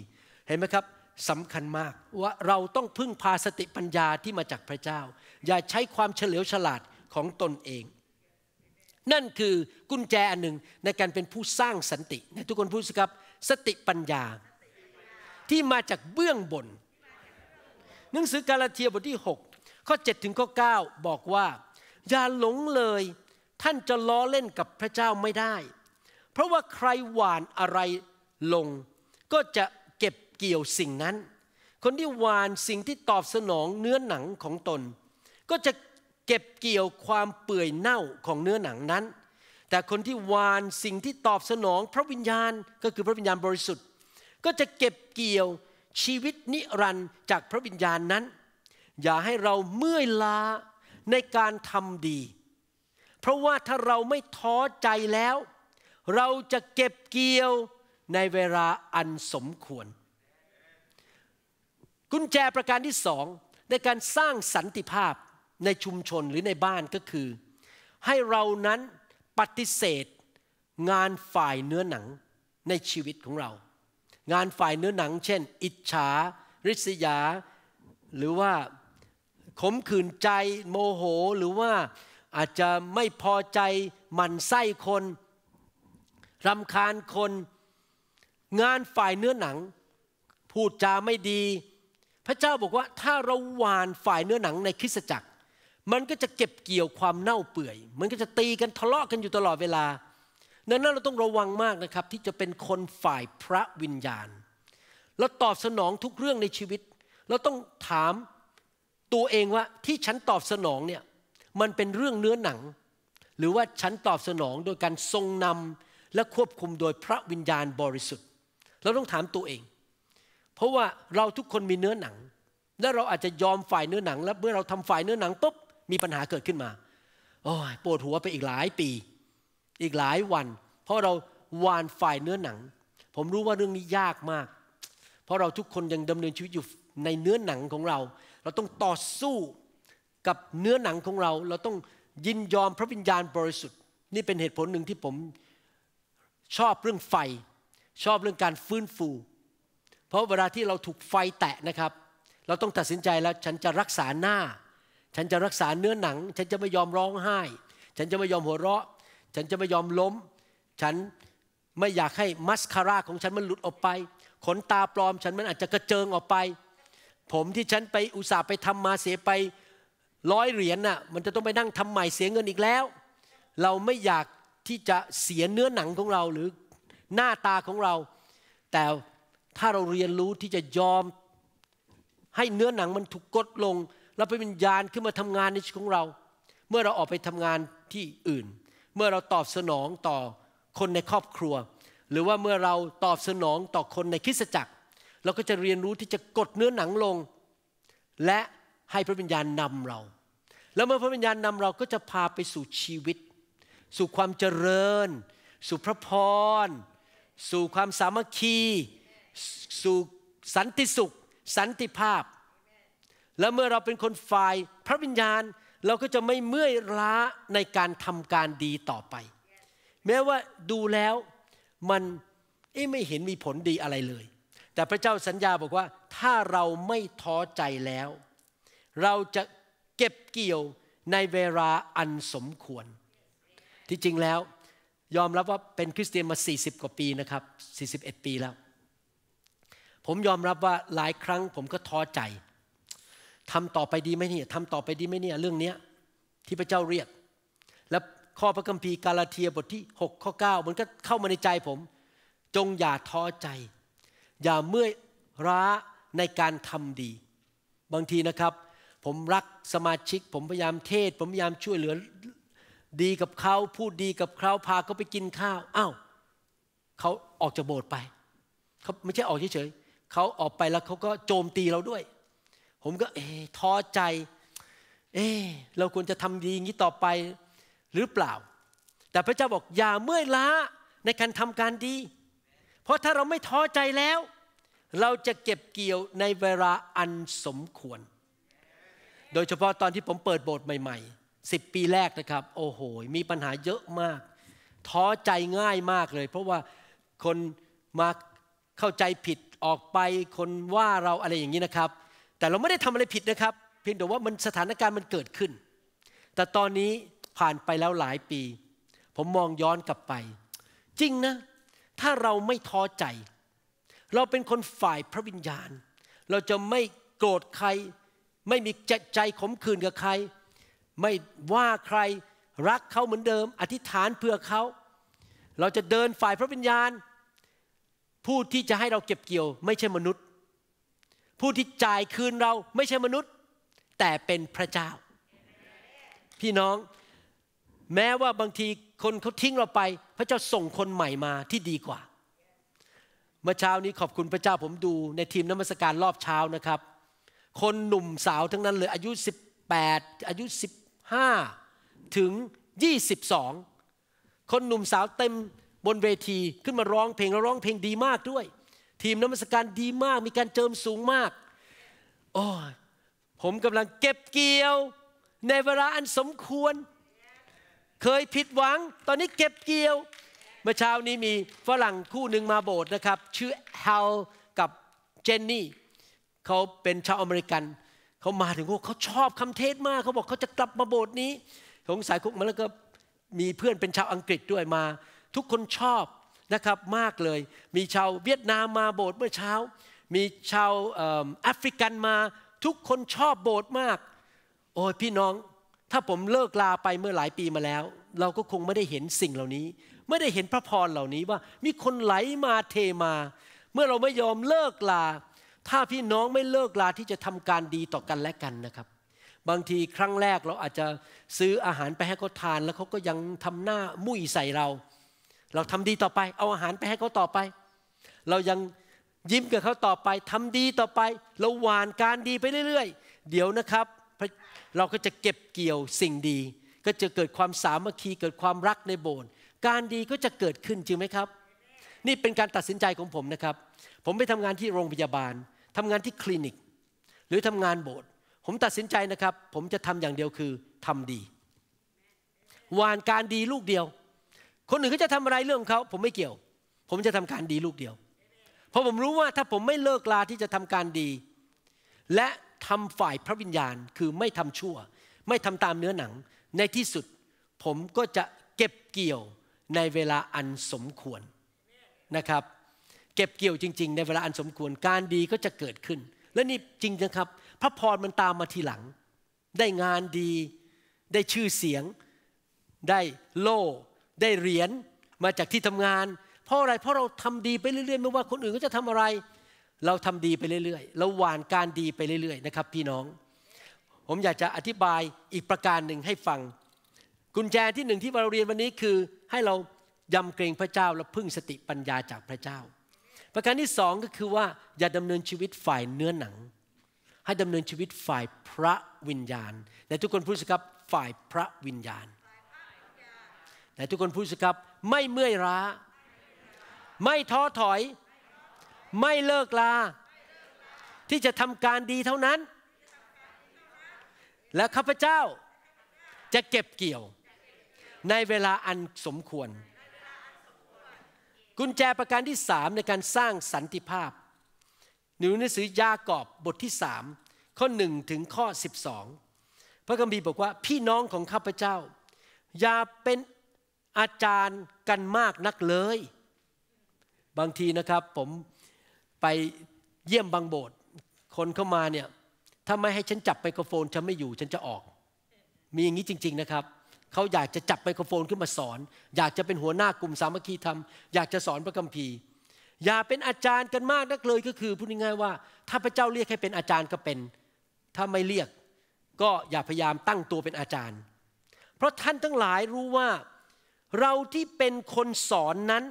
เห็นไหมครับสำคัญมากว่าเราต้องพึ่งพาสติปัญญาที่มาจากพระเจ้า อย่าใช้ความเฉลียวฉลาดของตนเอง นั่นคือกุญแจอันหนึ่งในการเป็นผู้สร้างสันตินะทุกคนพูดสิครับสติปัญญา ที่มาจากเบื้องบน หนังสือกาลาเทียบทที่ 6 ข้อ7ถึงข้อ9บอกว่า อย่าหลงเลย ท่านจะล้อเล่นกับพระเจ้าไม่ได้ เพราะว่าใครหวานอะไรลงก็จะเกี่ยวสิ่งนั้น คนที่หวานสิ่งที่ตอบสนองเนื้อหนังของตน ก็จะเก็บเกี่ยวความเปื่อยเน่าของเนื้อหนังนั้น แต่คนที่หวานสิ่งที่ตอบสนองพระวิญญาณก็คือพระวิญญาณบริสุทธิ์ ก็จะเก็บเกี่ยวชีวิตนิรันดร์จากพระวิญญาณนั้น อย่าให้เราเมื่อยล้าในการทำดี เพราะว่าถ้าเราไม่ท้อใจแล้ว เราจะเก็บเกี่ยวในเวลาอันสมควรกุญแจประการที่สอง ในการสร้างสันติภาพในชุมชนหรือในบ้านก็คือ ให้เรานั้นปฏิเสธงานฝ่ายเนื้อหนังในชีวิตของเรา งานฝ่ายเนื้อหนังเช่น อิจฉาริษยา หรือว่าขมขื่นใจโมโหหรือว่าอาจจะไม่พอใจมันไส้คนรำคาญคน งานฝ่ายเนื้อหนัง พูดจาไม่ดีพระเจ้าบอกว่าถ้าเราหวานฝ่ายเนื้อหนังในคริสตจักร มันก็จะเก็บเกี่ยวความเน่าเปื่อย มันก็จะตีกันทะเลาะกันอยู่ตลอดเวลาดังนั้นเราต้องระวังมากนะครับ ที่จะเป็นคนฝ่ายพระวิญญาณเราตอบสนองทุกเรื่องในชีวิต เราต้องถามตัวเองว่า ที่ฉันตอบสนองเนี่ยมันเป็นเรื่องเนื้อหนัง หรือว่าฉันตอบสนองโดยการทรงนำและควบคุมโดยพระวิญญาณบริสุทธิ์เราต้องถามตัวเองเพราะว่าเราทุกคนมีเนื้อหนัง และเราอาจจะยอมฝ่ายเนื้อหนัง แล้วเมื่อเราทำฝ่ายเนื้อหนังปุ๊บมีปัญหาเกิดขึ้นมา โอ้ยปวดหัวไปอีกหลายปี อีกหลายวัน เพราะเราวานฝ่ายเนื้อหนัง ผมรู้ว่าเรื่องนี้ยากมาก เพราะเราทุกคนยังดำเนินชีวิตอยู่ในเนื้อหนังของเรา เราต้องต่อสู้กับเนื้อหนังของเรา เราต้องยินยอมพระวิญญาณบริสุทธิ์นี่เป็นเหตุผลหนึ่งที่ผมชอบเรื่องไฟชอบเรื่องการฟื้นฟูเพราะเวลาที่เราถูกไฟแตะนะครับ เราต้องตัดสินใจแล้ว ฉันจะรักษาหน้า ฉันจะรักษาเนื้อหนัง ฉันจะไม่ยอมร้องไห้ ฉันจะไม่ยอมหัวเราะ ฉันจะไม่ยอมล้ม ฉันไม่อยากให้มัสคาร่าของฉันมันหลุดออกไป ขนตาปลอม ฉันมันอาจจะกระเจิงออกไป ผมที่ฉันไปอุตส่าห์ไปทำมาเสียไปร้อยเหรียญน่ะ มันจะต้องไปนั่งทำใหม่เสียเงินอีกแล้ว เราไม่อยากที่จะเสียเนื้อหนังของเราหรือหน้าตาของเรา แต่ถ้าเราเรียนรู้ที่จะยอมให้เนื้อหนังมันถูกกดลง แล้วป็นวิญญาณขึ้นมาทำงานในชีวิตของเรา เมื่อเราออกไปทำงานที่อื่น เมื่อเราตอบสนองต่อคนในครอบครัว หรือว่าเมื่อเราตอบสนองต่อคนในคริสตจักร เราก็จะเรียนรู้ที่จะกดเนื้อหนังลง และให้พระวิญญาณนำเรา แล้วเมื่อพระวิญญาณนำเราก็จะพาไปสู่ชีวิต สู่ความเจริญ สู่พระพร สู่ความสามัคคีสู่สันติสุข สันติภาพ และเมื่อเราเป็นคนฝ่ายพระวิญญาณ เราก็จะไม่เมื่อยล้าในการทำการดีต่อไป แม้ว่าดูแล้วมันไม่เห็นมีผลดีอะไรเลย แต่พระเจ้าสัญญาบอกว่าถ้าเราไม่ท้อใจแล้ว เราจะเก็บเกี่ยวในเวลาอันสมควร ที่จริงแล้วยอมรับว่าเป็นคริสเตียนมา 40 กว่าปีนะครับ41 ปีแล้วผมยอมรับว่าหลายครั้งผมก็ท้อใจ ทำต่อไปดีไหมเนี่ยทำต่อไปดีไหมเนี่ยเรื่องเนี้ยที่พระเจ้าเรียก และข้อพระคัมภีร์กาลาเทียบทที่6ข้อ9มันก็เข้ามาในใจผม จงอย่าท้อใจ อย่าเมื่อยร้าในการทำดี บางทีนะครับ ผมรักสมาชิก ผมพยายามเทศ ผมพยายามช่วยเหลือ ดีกับเขาพูดดีกับเขาพาเขาไปกินข้าวอ้าวเขาออกจากโบสถ์ไปเขาไม่ใช่ออกเฉยๆเขาออกไปแล้วเขาก็โจมตีเราด้วย ผมก็เอท้อใจ เอเราควรจะทำดีอย่างนี้ต่อไปหรือเปล่า แต่พระเจ้าบอก อย่าเมื่อยล้าในการทำการดี เพราะถ้าเราไม่ท้อใจแล้ว เราจะเก็บเกี่ยวในเวลาอันสมควร โดยเฉพาะตอนที่ผมเปิดโบสถ์ใหม่ๆสิบปีแรกนะครับ โอ้โห มีปัญหาเยอะมาก ท้อใจง่ายมากเลย เพราะว่าคนมาเข้าใจผิดออกไปคนว่าเราอะไรอย่างนี้นะครับ แต่เราไม่ได้ทำอะไรผิดนะครับเพียงแต่ว่ามันสถานการณ์มันเกิดขึ้น แต่ตอนนี้ผ่านไปแล้วหลายปี ผมมองย้อนกลับไป จริงนะถ้าเราไม่ท้อใจ เราเป็นคนฝ่ายพระวิญญาณ เราจะไม่โกรธใคร ไม่มีใจใจขมขื่นกับใคร ไม่ว่าใครรักเขาเหมือนเดิม อธิษฐานเพื่อเขา เราจะเดินฝ่ายพระวิญญาณผู้ที่จะให้เราเก็บเกี่ยวไม่ใช่มนุษย์ ผู้ที่จ่ายคืนเราไม่ใช่มนุษย์ แต่เป็นพระเจ้า พี่น้อง แม้ว่าบางทีคนเขาทิ้งเราไปพระเจ้าส่งคนใหม่มาที่ดีกว่า เมื่อเช้านี้ขอบคุณพระเจ้าผมดู ในทีมน้ำมศการรอบเช้านะครับ คนหนุ่มสาวทั้งนั้นเลยอายุ 18 อายุ 15 ถึง 22 คนหนุ่มสาวเต็มบนเวทีขึ้นมาร้องเพลง แล้วร้องเพลงดีมากด้วย ทีมนมัสการดีมากมีการเจิมสูงมากโอ้ผมกำลังเก็บเกี่ยว ในเวลาอันสมควร เคยผิดหวังตอนนี้เก็บเกี่ยวเมื่อเช้านี้มีฝรั่งคู่หนึ่งมาโบสถ์นะครับ ชื่อเฮลกับเจนนี่เขาเป็นชาวอเมริกัน เขามาถึงเขาชอบคำเทศมาก เขาบอกเขาจะกลับมาโบสถ์นี้สงสัยคุกมาแล้วก็มีเพื่อนเป็นชาวอังกฤษด้วยมาทุกคนชอบนะครับมากเลย มีชาวเวียดนามมาโบสถ์เมื่อเช้า มีชาวแอฟริกันมา ทุกคนชอบโบสถ์มาก โอ้ยพี่น้อง ถ้าผมเลิกลาไปเมื่อหลายปีมาแล้ว เราก็คงไม่ได้เห็นสิ่งเหล่านี้ ไม่ได้เห็นพระพรเหล่านี้ว่ามีคนไหลมาเทมา เมื่อเราไม่ยอมเลิกลา ถ้าพี่น้องไม่เลิกลาที่จะทำการดีต่อกันและกันนะครับ บางทีครั้งแรกเราอาจจะซื้ออาหารไปให้เขาทานแล้วเขาก็ยังทำหน้ามุ่ยใส่เราเราทำดีต่อไป เอาอาหารไปให้เขาต่อไป เรายังยิ้มกับเขาต่อไป ทำดีต่อไปเราหวานการดีไปเรื่อยๆ เดี๋ยวนะครับเราก็จะเก็บเกี่ยวสิ่งดี ก็จะเกิดความสามัคคีเกิดความรักในโบสถ์การดีก็จะเกิดขึ้นจริงไหมครับ นี่เป็นการตัดสินใจของผมนะครับ ผมไปทำงานที่โรงพยาบาล ทำงานที่คลินิก หรือทำงานโบสถ์ผมตัดสินใจนะครับ ผมจะทำอย่างเดียวคือทำดี หวานการดีลูกเดียวคนอื่นเขาจะทำอะไรเรื่องเขาผมไม่เกี่ยว ผมจะทำการดีลูกเดียว เพราะผมรู้ว่าถ้าผมไม่เลิกลาที่จะทำการดี และทำฝ่ายพระวิญญาณคือไม่ทำชั่ว ไม่ทำตามเนื้อหนังในที่สุด ผมก็จะเก็บเกี่ยวในเวลาอันสมควรนะครับ เก็บเกี่ยวจริงๆ ในเวลาอันสมควรการดีก็จะเกิดขึ้น และนี่จริงนะครับ พระพรมันตามมาทีหลัง ได้งานดี ได้ชื่อเสียงได้โลได้เหรียญมาจากที่ทำงาน เพราะอะไรเพราะเราทำดีไปเรื่อย ๆ ไม่ว่าคนอื่นก็จะทำอะไร เราทำดีไปเรื่อยๆเราหวานการดีไปเรื่อย ๆ นะครับ พี่น้อง ผมอยากจะอธิบายอีกประการหนึ่งให้ฟัง กุญแจที่หนึ่งที่เราเรียนวันนี้คือให้เรายำเกรงพระเจ้าและพึ่งสติปัญญาจากพระเจ้า ประการที่สองก็คือว่าอย่าดำเนินชีวิตฝ่ายเนื้อหนัง ให้ดำเนินชีวิตฝ่ายพระวิญญาณ และทุกคนพูดสิครับฝ่ายพระวิญญาณแต่ทุกคนพูดสิครับไม่เมื่อยล้า ไม่ท้อถอยไม่เลิกลาที่จะทำการดีเท่านั้น และข้าพเจ้าจะเก็บเกี่ยวในเวลาอันสมควร กุญแจประการที่สามในการสร้างสันติภาพหนูหนังสือยากอบบทที่สามข้อหนึ่งถึงข้อ 12 พระคัมภีร์บอกว่าพี่น้องของข้าพเจ้าอย่าเป็นอาจารย์กันมากนักเลย บางทีนะครับ ผมไปเยี่ยมบางโบสถ์คนเข้ามาเนี่ยถ้าไม่ให้ฉันจับไมโครโฟนฉันไม่อยู่ ฉันจะออก มีอย่างนี้จริง ๆนะครับ เขาอยากจะจับไมโครโฟนขึ้นมาสอน อยากจะเป็นหัวหน้ากลุ่มสามัคคีธรรม อยากจะสอนพระคัมภีร์ อย่าเป็นอาจารย์กันมากนักเลยก็คือพูดง่ายๆว่า ถ้าพระเจ้าเรียกให้เป็นอาจารย์ก็เป็น ถ้าไม่เรียก ก็อย่าพยายามตั้งตัวเป็นอาจารย์ เพราะท่านทั้งหลายรู้ว่าเราที่เป็นคนสอนนั้น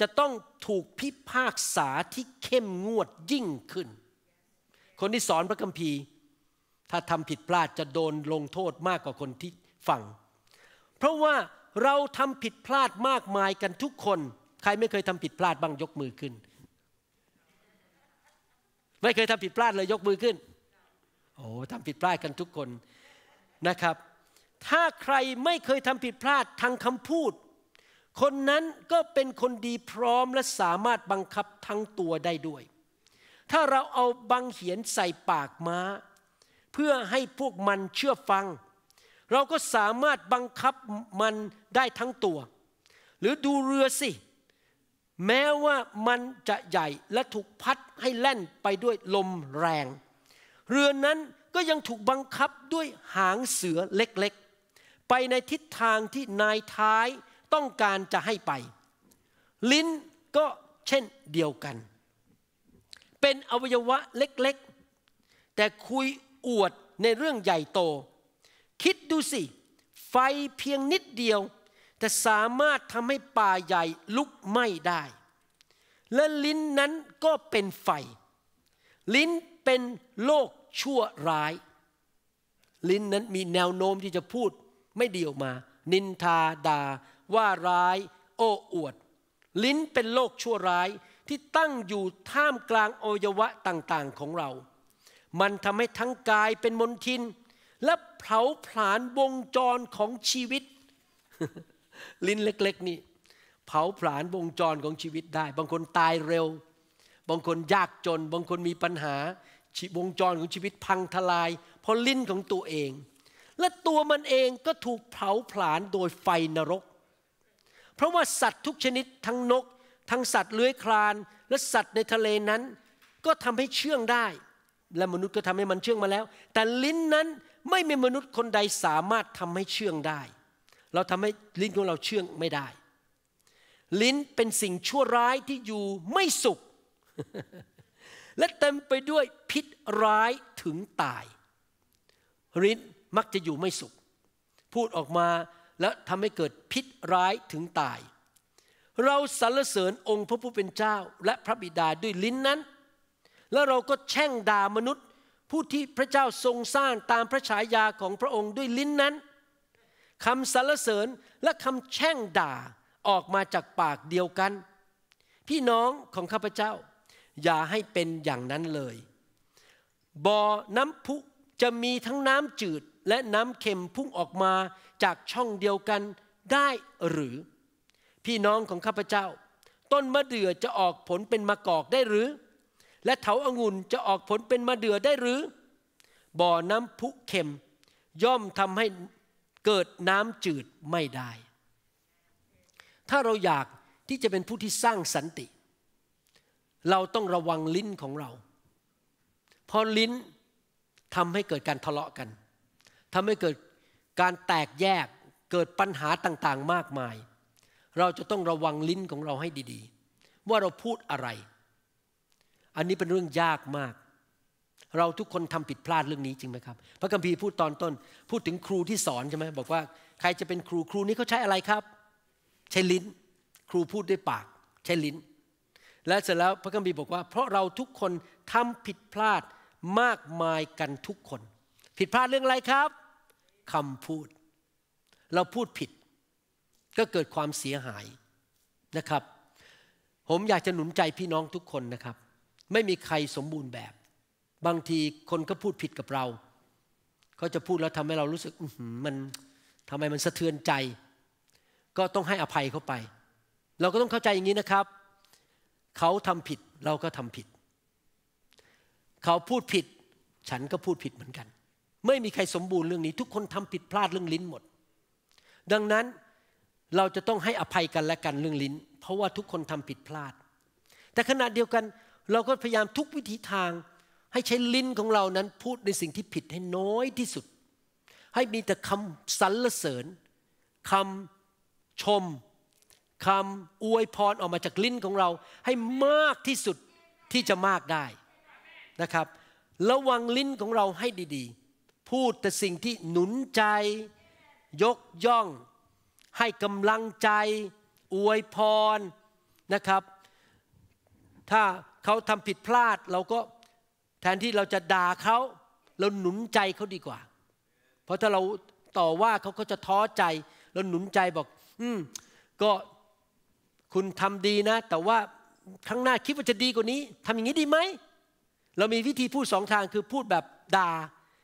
จะต้องถูกพิพากษาที่เข้มงวดยิ่งขึ้น คนที่สอนพระคัมภีร์ ถ้าทำผิดพลาดจะโดนลงโทษมากกว่าคนที่ฟัง เพราะว่าเราทำผิดพลาดมากมายกันทุกคน ใครไม่เคยทำผิดพลาดบ้างยกมือขึ้น ไม่เคยทำผิดพลาดเลยยกมือขึ้น โอ้ทำผิดพลาดกันทุกคนนะครับถ้าใครไม่เคยทำผิดพลาดทางคำพูด คนนั้นก็เป็นคนดีพร้อมและสามารถบังคับทั้งตัวได้ด้วย ถ้าเราเอาบังเหียนใส่ปากม้า เพื่อให้พวกมันเชื่อฟัง เราก็สามารถบังคับมันได้ทั้งตัว หรือดูเรือสิ แม้ว่ามันจะใหญ่และถูกพัดให้แล่นไปด้วยลมแรง เรือนั้นก็ยังถูกบังคับด้วยหางเสือเล็กไปในทิศทางที่นายท้ายต้องการจะให้ไป ลิ้นก็เช่นเดียวกัน เป็นอวัยวะเล็กๆ แต่คุยอวดในเรื่องใหญ่โต คิดดูสิ ไฟเพียงนิดเดียวแต่สามารถทำให้ป่าใหญ่ลุกไหม้ได้ และลิ้นนั้นก็เป็นไฟ ลิ้นเป็นโลกชั่วร้าย ลิ้นนั้นมีแนวโน้มที่จะพูดไม่ดีออกมา นินทาด่าว่าร้าย โอ้อวด ลิ้นเป็นโรคชั่วร้ายที่ตั้งอยู่ท่ามกลางอวัยวะต่าง ๆของเรา มันทำให้ทั้งกายเป็นมลทินและเผาผลาญวงจรของชีวิต ลิ้นเล็กๆนี่เผาผลาญวงจรของชีวิตได้ บางคนตายเร็ว บางคนยากจน บางคนมีปัญหาวงจรของชีวิตพังทลายเพราะลิ้นของตัวเองและตัวมันเองก็ถูกเผาผลาญโดยไฟนรก เพราะว่าสัตว์ทุกชนิดทั้งนก ทั้งสัตว์เลื้อยคลาน และสัตว์ในทะเลนั้น ก็ทำให้เชื่องได้ และมนุษย์ก็ทำให้มันเชื่องมาแล้ว แต่ลิ้นนั้นไม่มีมนุษย์คนใดสามารถทำให้เชื่องได้ เราทำให้ลิ้นของเราเชื่องไม่ได้ ลิ้นเป็นสิ่งชั่วร้ายที่อยู่ไม่สุข และเต็มไปด้วยพิษร้ายถึงตายลิ้นมักจะอยู่ไม่สุข พูดออกมาและทำให้เกิดพิษร้ายถึงตาย เราสรรเสริญองค์พระผู้เป็นเจ้าและพระบิดาด้วยลิ้นนั้น แล้วเราก็ แช่งด่ามนุษย์ ผู้ที่พระเจ้าทรงสร้างตามพระฉายาของพระองค์ด้วยลิ้นนั้นคำสรรเสริญและคำแช่งด่าออกมาจากปากเดียวกัน พี่น้องของข้าพเจ้า อย่าให้เป็นอย่างนั้นเลยบ่อน้ำพุจะมีทั้งน้ำจืดและน้ำเค็มพุ่งออกมาจากช่องเดียวกันได้หรือ พี่น้องของข้าพเจ้า ต้นมะเดื่อจะออกผลเป็นมะกอกได้หรือ และเถาอางุ่นจะออกผลเป็นมะเดื่อได้หรือ บ่อน้ำพุเค็มย่อมทำให้เกิดน้ำจืดไม่ได้ ถ้าเราอยากที่จะเป็นผู้ที่สร้างสันติ เราต้องระวังลิ้นของเราเพราะลิ้นทำให้เกิดการทะเลาะกันทำให้เกิดการแตกแยกเกิดปัญหาต่างๆมากมาย เราจะต้องระวังลิ้นของเราให้ดีๆ ว่าเราพูดอะไร อันนี้เป็นเรื่องยากมาก เราทุกคนทำผิดพลาดเรื่องนี้จริงไหมครับ พระคัมภีร์พูดตอนต้นพูดถึงครูที่สอนใช่ไหม บอกว่า ใครจะเป็นครูครูนี้เขาใช้อะไรครับ ใช้ลิ้น ครูพูดด้วยปาก ใช้ลิ้น และเสร็จแล้วพระคัมภีร์บอกว่า เพราะเราทุกคนทำผิดพลาดมากมายกันทุกคน ผิดพลาดเรื่องอะไรครับคำพูดเราพูดผิด ก็เกิดความเสียหายนะครับ ผมอยากจะหนุนใจพี่น้องทุกคนนะครับ ไม่มีใครสมบูรณ์แบบ บางทีคนก็พูดผิดกับเรา เขาจะพูดแล้วทำให้เรารู้สึกมันทำไมมันสะเทือนใจ ก็ต้องให้อภัยเขาไป เราก็ต้องเข้าใจอย่างนี้นะครับ เขาทำผิดเราก็ทำผิด เขาพูดผิด ฉันก็พูดผิดเหมือนกันไม่มีใครสมบูรณ์เรื่องนี้ทุกคนทำผิดพลาดเรื่องลิ้นหมด ดังนั้นเราจะต้องให้อภัยกันและกันเรื่องลิ้น เพราะว่าทุกคนทำผิดพลาด แต่ขณะเดียวกันเราก็พยายามทุกวิถีทาง ให้ใช้ลิ้นของเรานั้นพูดในสิ่งที่ผิดให้น้อยที่สุด ให้มีแต่คำสรรเสริญคำชมคำอวยพรออกมาจากลิ้นของเราให้มากที่สุดที่จะมากได้นะครับระวังลิ้นของเราให้ดีๆพูดแต่สิ่งที่หนุนใจ ยกย่อง ให้กำลังใจ อวยพรนะครับ ถ้าเขาทำผิดพลาด เราก็แทนที่เราจะด่าเขาเราหนุนใจเขาดีกว่า เพราะถ้าเราต่อว่าเขาก็จะท้อใจ เราหนุนใจบอก อืมก็คุณทำดีนะ แต่ว่าครั้งหน้าคิดว่าจะดีกว่านี้ทำอย่างนี้ดีไหมเรามีวิธีพูดสองทางคือพูดแบบด่า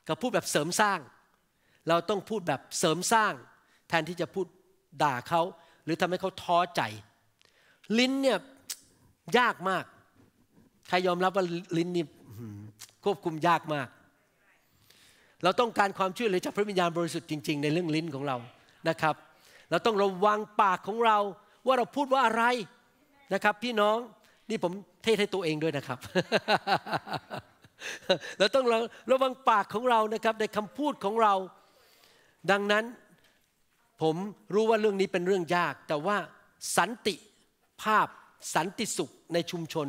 กับพูดแบบเสริมสร้าง เราต้องพูดแบบเสริมสร้าง แทนที่จะพูดด่าเขาหรือทำให้เขาท้อใจ ลิ้นเนี่ยยากมากใครยอมรับว่าลิ้นนี่ควบคุมยากมาก เราต้องการความช่วยเหลือจากพระวิญญาณบริสุทธิ์จริงๆ ในเรื่องลิ้นของเรานะครับ เราต้องระวังปากของเรา ว่าเราพูดว่าอะไรนะครับพี่น้องนี่ผมเทศให้ตัวเองด้วยนะครับเราต้องระระวังปากของเรานะครับในคำพูดของเรา ดังนั้นผมรู้ว่าเรื่องนี้เป็นเรื่องยาก แต่ว่าสันติภาพสันติสุขในชุมชน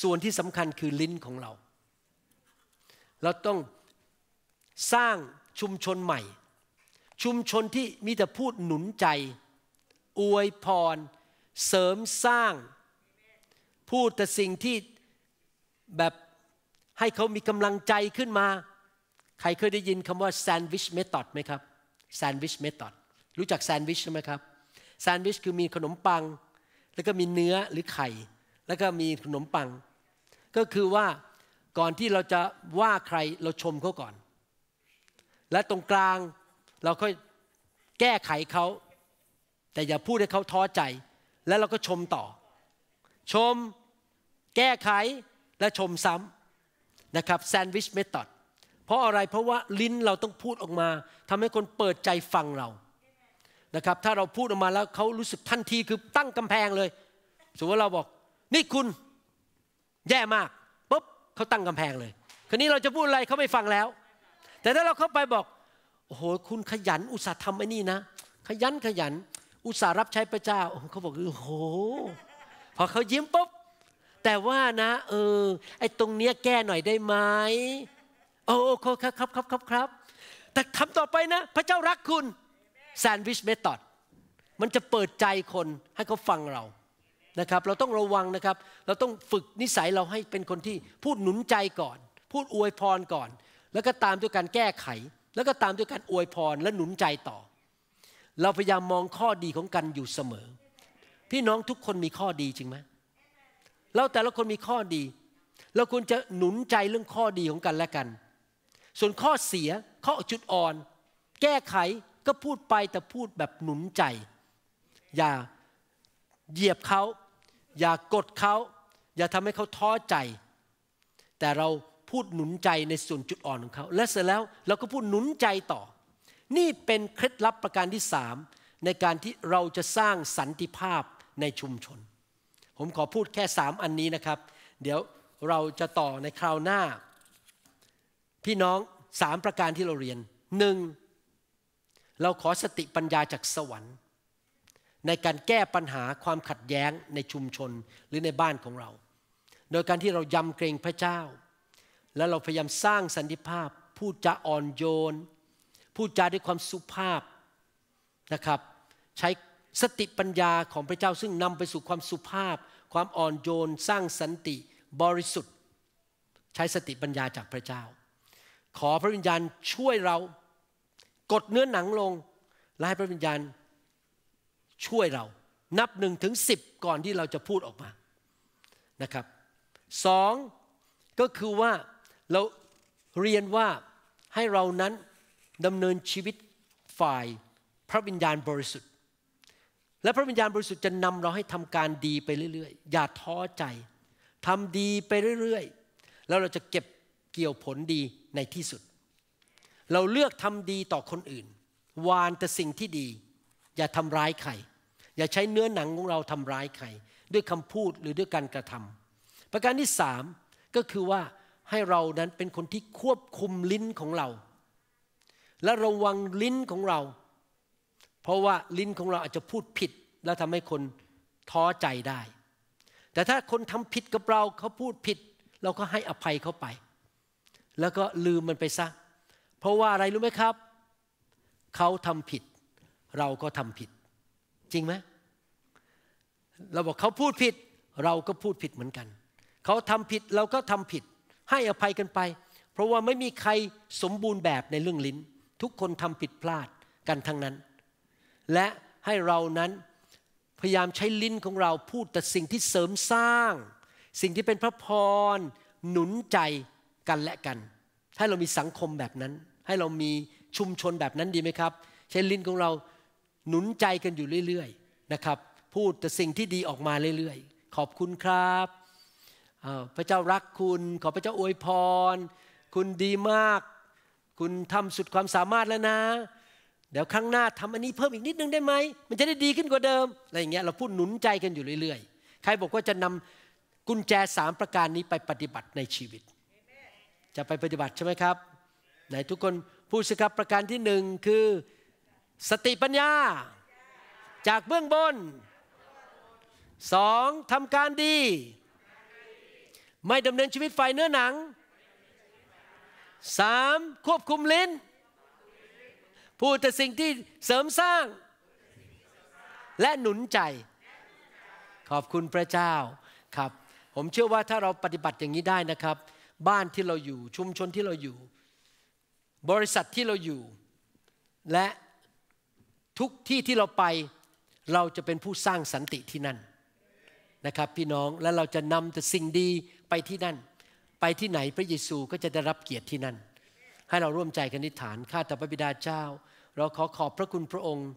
ส่วนที่สำคัญคือลิ้นของเรา เราต้องสร้างชุมชนใหม่ ชุมชนที่ มีแต่พูดหนุนใจ อวยพร เสริมสร้างพูดแต่สิ่งที่แบบให้เขามีกำลังใจขึ้นมา ใครเคยได้ยินคำว่าแซนด์วิชเมธอดไหมครับ แซนด์วิชเมธอด รู้จักแซนด์วิชใช่ไหมครับ แซนด์วิชคือมีขนมปัง แล้วก็มีเนื้อหรือไข่ แล้วก็มีขนมปัง ก็คือว่าก่อนที่เราจะว่าใครเราชมเขาก่อน และตรงกลางเราก็แก้ไขเขา แต่อย่าพูดให้เขาท้อใจ แล้วเราก็ชมต่อ ชมแก้ไข และชมซ้ำนะครับแซนด์วิชเมธอดเพราะอะไรเพราะว่าลิ้นเราต้องพูดออกมา ทำให้คนเปิดใจฟังเรานะครับ ถ้าเราพูดออกมาแล้วเขารู้สึกทันทีคือตั้งกำแพงเลยสมมติว่าเราบอก นี่คุณแย่มากปุ๊บเขาตั้งกำแพงเลยคันนี้เราจะพูดอะไรเขาไม่ฟังแล้ว แต่ถ้าเราเข้าไปบอกโอ้โห คุณขยันอุตสาห์ทำไอ้นี่นะ ขยันขยัน อุตสาห์รับใช้พระเจ้าเขาบอกโอ้โห พอเขายิ้มปุ๊บแต่ว่านะ เออไอ้ตรงเนี้ยแก้หน่อยได้ไหมโอ้ครับครับครับครับครับ แต่คำต่อไปนะ พระเจ้ารักคุณ แซนด์วิชเมธอดมันจะเปิดใจคนให้เขาฟังเรานะครับเราต้องระวังนะครับ เราต้องฝึกนิสัยเราให้เป็นคนที่พูดหนุนใจก่อน พูดอวยพรก่อน แล้วก็ตามด้วยการแก้ไข แล้วก็ตามด้วยการอวยพรและหนุนใจต่อ เราพยายามมองข้อดีของกันอยู่เสมอ พี่น้องทุกคนมีข้อดีจริงไหมเราแต่ละคนมีข้อดี เราควรจะหนุนใจเรื่องข้อดีของกันและกัน ส่วนข้อเสียข้อจุดอ่อน แก้ไขก็พูดไปแต่พูดแบบหนุนใจ อย่าเหยียบเขา อย่ากดเขา อย่าทำให้เขาท้อใจ แต่เราพูดหนุนใจในส่วนจุดอ่อนของเขา และเสร็จแล้วเราก็พูดหนุนใจต่อ นี่เป็นเคล็ดลับประการที่สามในการที่เราจะสร้างสันติภาพในชุมชนผมขอพูดแค่สามอันนี้นะครับ เดี๋ยวเราจะต่อในคราวหน้า พี่น้องสามประการที่เราเรียนหนึ่งเราขอสติปัญญาจากสวรรค์ ในการแก้ปัญหาความขัดแย้งในชุมชนหรือในบ้านของเรา โดยการที่เรายำเกรงพระเจ้า และเราพยายามสร้างสันติภาพ พูดจาอ่อนโยน พูดจาด้วยความสุภาพนะครับใช้สติปัญญาของพระเจ้าซึ่งนำไปสู่ความสุภาพ ความอ่อนโยน สร้างสันติบริสุทธิ์ ใช้สติปัญญาจากพระเจ้า ขอพระวิญญาณช่วยเรากดเนื้อหนังลงและให้พระวิญญาณช่วยเรานับหนึ่งถึงสิบก่อนที่เราจะพูดออกมานะครับสอง ก็คือว่าเราเรียนว่าให้เรานั้นดำเนินชีวิตฝ่ายพระวิญญาณบริสุทธิ์และพระวิญญาณบริสุทธิ์จะนำเราให้ทำการดีไปเรื่อย ๆ อย่าท้อใจ ทำดีไปเรื่อย ๆ แล้วเราจะเก็บเกี่ยวผลดีในที่สุด เราเลือกทำดีต่อคนอื่น วานแต่สิ่งที่ดี อย่าทำร้ายใคร อย่าใช้เนื้อหนังของเราทำร้ายใคร ด้วยคำพูดหรือด้วยการกระทำ ประการที่สามก็คือว่าให้เรานั้นเป็นคนที่ควบคุมลิ้นของเรา และระวังลิ้นของเราเพราะว่าลิ้นของเราอาจจะพูดผิด แล้วทำให้คนท้อใจได้ แต่ถ้าคนทำผิดกับเราเขาพูดผิด เราก็ให้อภัยเขาไป แล้วก็ลืมมันไปซะ เพราะว่าอะไรรู้ไหมครับ เขาทำผิด เราก็ทำผิด จริงไหม เราบอกเขาพูดผิด เราก็พูดผิดเหมือนกัน เขาทำผิดเราก็ทำผิด ให้อภัยกันไป เพราะว่าไม่มีใครสมบูรณ์แบบในเรื่องลิ้น ทุกคนทำผิดพลาดกันทั้งนั้นและให้เรานั้นพยายามใช้ลิ้นของเราพูดแต่สิ่งที่เสริมสร้าง สิ่งที่เป็นพระพรหนุนใจกันและกันให้เรามีสังคมแบบนั้น ให้เรามีชุมชนแบบนั้นดีไหมครับใช้ลิ้นของเราหนุนใจกันอยู่เรื่อยๆนะครับ พูดแต่สิ่งที่ดีออกมาเรื่อยๆ ขอบคุณครับพระเจ้ารักคุณ ขอพระเจ้าอวยพร คุณดีมาก คุณทำสุดความสามารถแล้วนะเดี๋ยวครั้งหน้าทำอันนี้เพิ่มอีกนิดนึงได้ไหม มันจะได้ดีขึ้นกว่าเดิมอะไรอย่างเงี้ย เราพูดหนุนใจกันอยู่เรื่อยๆ ใครบอกว่าจะนำกุญแจสามประการนี้ไปปฏิบัติในชีวิต จะไปปฏิบัติใช่ไหมครับไหนทุกคน พูดสิครับประการที่หนึ่งคือสติปัญญา จากเบื้องบน สองทำการดี ไม่ดำเนินชีวิตฝ่ายเนื้อหนังสามควบคุมลิ้นพูดแต่สิ่งที่เสริมสร้าง และหนุนใจ ขอบคุณพระเจ้าครับ ผมเชื่อว่าถ้าเราปฏิบัติอย่างนี้ได้นะครับ บ้านที่เราอยู่ชุมชนที่เราอยู่ บริษัทที่เราอยู่ และทุกที่ที่เราไป เราจะเป็นผู้สร้างสันติที่นั่นนะครับ พี่น้องและเราจะนำแต่สิ่งดีไปที่นั่น ไปที่ไหนพระเยซูก็จะได้รับเกียรติที่นั่นให้เราร่วมใจกันนิฐานข้าแต่พระบิดาเจ้า เราขอขอบพระคุณพระองค์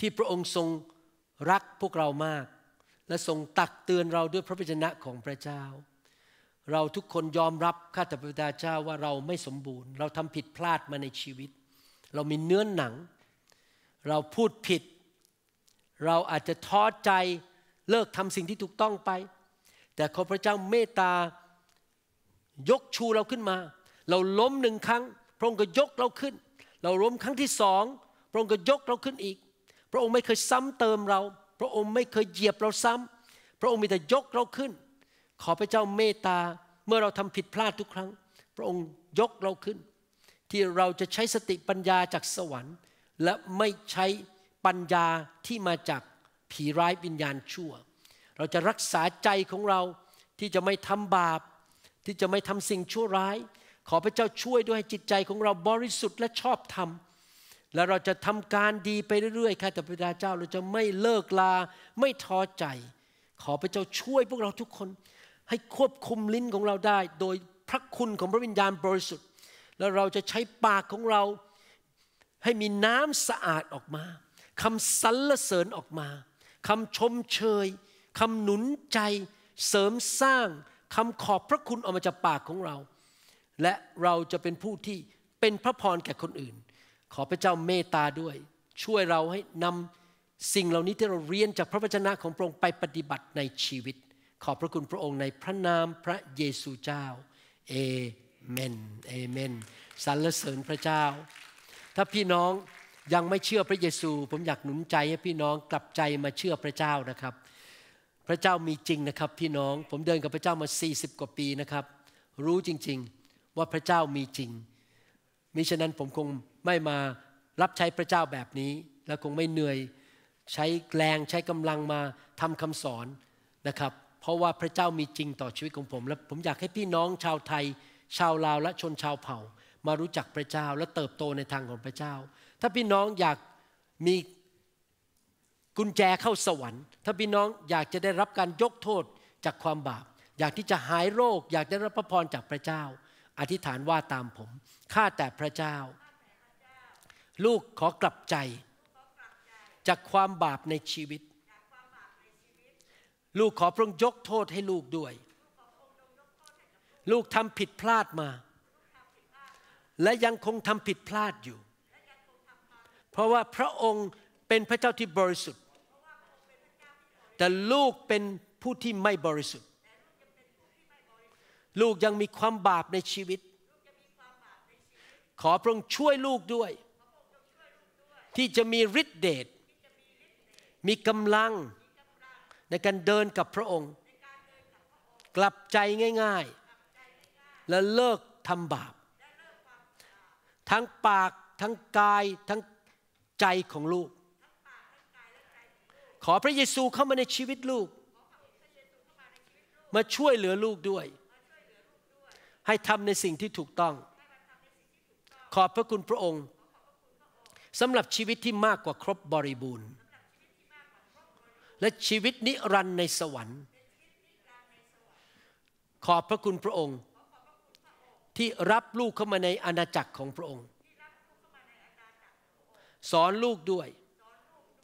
ที่พระองค์ทรงรักพวกเรามาก และทรงตักเตือนเราด้วยพระวจนะของพระเจ้า เราทุกคนยอมรับข้าแต่พระบิดาเจ้าว่าเราไม่สมบูรณ์ เราทำผิดพลาดมาในชีวิต เรามีเนื้อนหนัง เราพูดผิด เราอาจจะท้อใจเลิกทำสิ่งที่ถูกต้องไป แต่ขอพระเจ้าเมตตายกชูเราขึ้นมาเราล้มหนึ่งครั้งพระองค์ก็ยกเราขึ้น เราล้มครั้งที่สองพระองค์ก็ยกเราขึ้นอีกพระองค์ไม่เคยซ้ำเติมเรา พระองค์ไม่เคยเหยียบเราซ้ำพระองค์มีแต่ยกเราขึ้น ขอพระเจ้าเมตตาเมื่อเราทำผิดพลาดทุกครั้ง พระองค์ยกเราขึ้น ที่เราจะใช้สติปัญญาจากสวรรค์ และไม่ใช้ปัญญาที่มาจากผีร้ายวิญญาณชั่ว เราจะรักษาใจของเราที่จะไม่ทำบาป ที่จะไม่ทำสิ่งชั่วร้ายขอพระเจ้าช่วยด้วยให้จิตใจของเราบริสุทธิ์และชอบธรรม และเราจะทำการดีไปเรื่อยๆ ค่ะแต่พระเจ้าเราจะไม่เลิกลาไม่ท้อใจ ขอพระเจ้าช่วยพวกเราทุกคนให้ควบคุมลิ้นของเราได้ โดยพระคุณของพระวิญญาณบริสุทธิ์ แล้วเราจะใช้ปากของเราให้มีน้ำสะอาดออกมา คำสรรเสริญออกมา คำชมเชย คำหนุนใจ เสริมสร้าง คำขอบพระคุณออกมาจากปากของเราและเราจะเป็นผู้ที่เป็นพระพรแก่คนอื่น ขอพระเจ้าเมตตาด้วย ช่วยเราให้นำสิ่งเหล่านี้ที่เราเรียนจากพระวจนะของพระองค์ไปปฏิบัติในชีวิต ขอบพระคุณพระองค์ในพระนามพระเยซูเจ้าเอเมนเอเมนสรรเสริญพระเจ้า ถ้าพี่น้องยังไม่เชื่อพระเยซู ผมอยากหนุนใจให้พี่น้องกลับใจมาเชื่อพระเจ้านะครับ พระเจ้ามีจริงนะครับพี่น้องผมเดินกับพระเจ้ามา40กว่าปีนะครับ รู้จริง ๆว่าพระเจ้ามีจริง มิฉะนั้นผมคงไม่มารับใช้พระเจ้าแบบนี้ และคงไม่เหนื่อยใช้แรงใช้กำลังมาทำคำสอนนะครับ เพราะว่าพระเจ้ามีจริงต่อชีวิตของผมและผมอยากให้พี่น้องชาวไทยชาวลาวและชนชาวเผ่ามารู้จักพระเจ้า และเติบโตในทางของพระเจ้า ถ้าพี่น้องอยากมีกุญแจเข้าสวรรค์ ถ้าพี่น้องอยากจะได้รับการยกโทษจากความบาป อยากที่จะหายโรค อยากได้รับพระพรจากพระเจ้าอธิษฐานว่าตามผม ข้าแต่พระเจ้า ลูกขอกลับใจ จากความบาปในชีวิต ลูกขอพระองค์ยกโทษให้ลูกด้วย ลูกทำผิดพลาดมา และยังคงทำผิดพลาดอยู่ เพราะว่าพระองค์เป็นพระเจ้าที่บริสุทธิ์ แต่ลูกเป็นผู้ที่ไม่บริสุทธิ์ลูกยังมีความบาปในชีวิต ขอพระองค์ช่วยลูกด้วย ที่จะมีฤทธิเดช มีกำลังในการเดินกับพระองค์ กลับใจง่าย ๆ และเลิกทำบาป ทั้งปากทั้งกายทั้งใจของลูก ขอพระเยซูเข้ามาในชีวิตลูก มาช่วยเหลือลูกด้วยให้ทำในสิ่งที่ถูกต้อง ขอบพระคุณพระองค์สำหรับชีวิตที่มากกว่าครบบริบูรณ์ และชีวิตนิรันดร์ในสวรรค์ ขอบพระคุณพระองค์ที่รับลูกเข้ามาในอาณาจักรของพระองค์ สอนลูกด้วย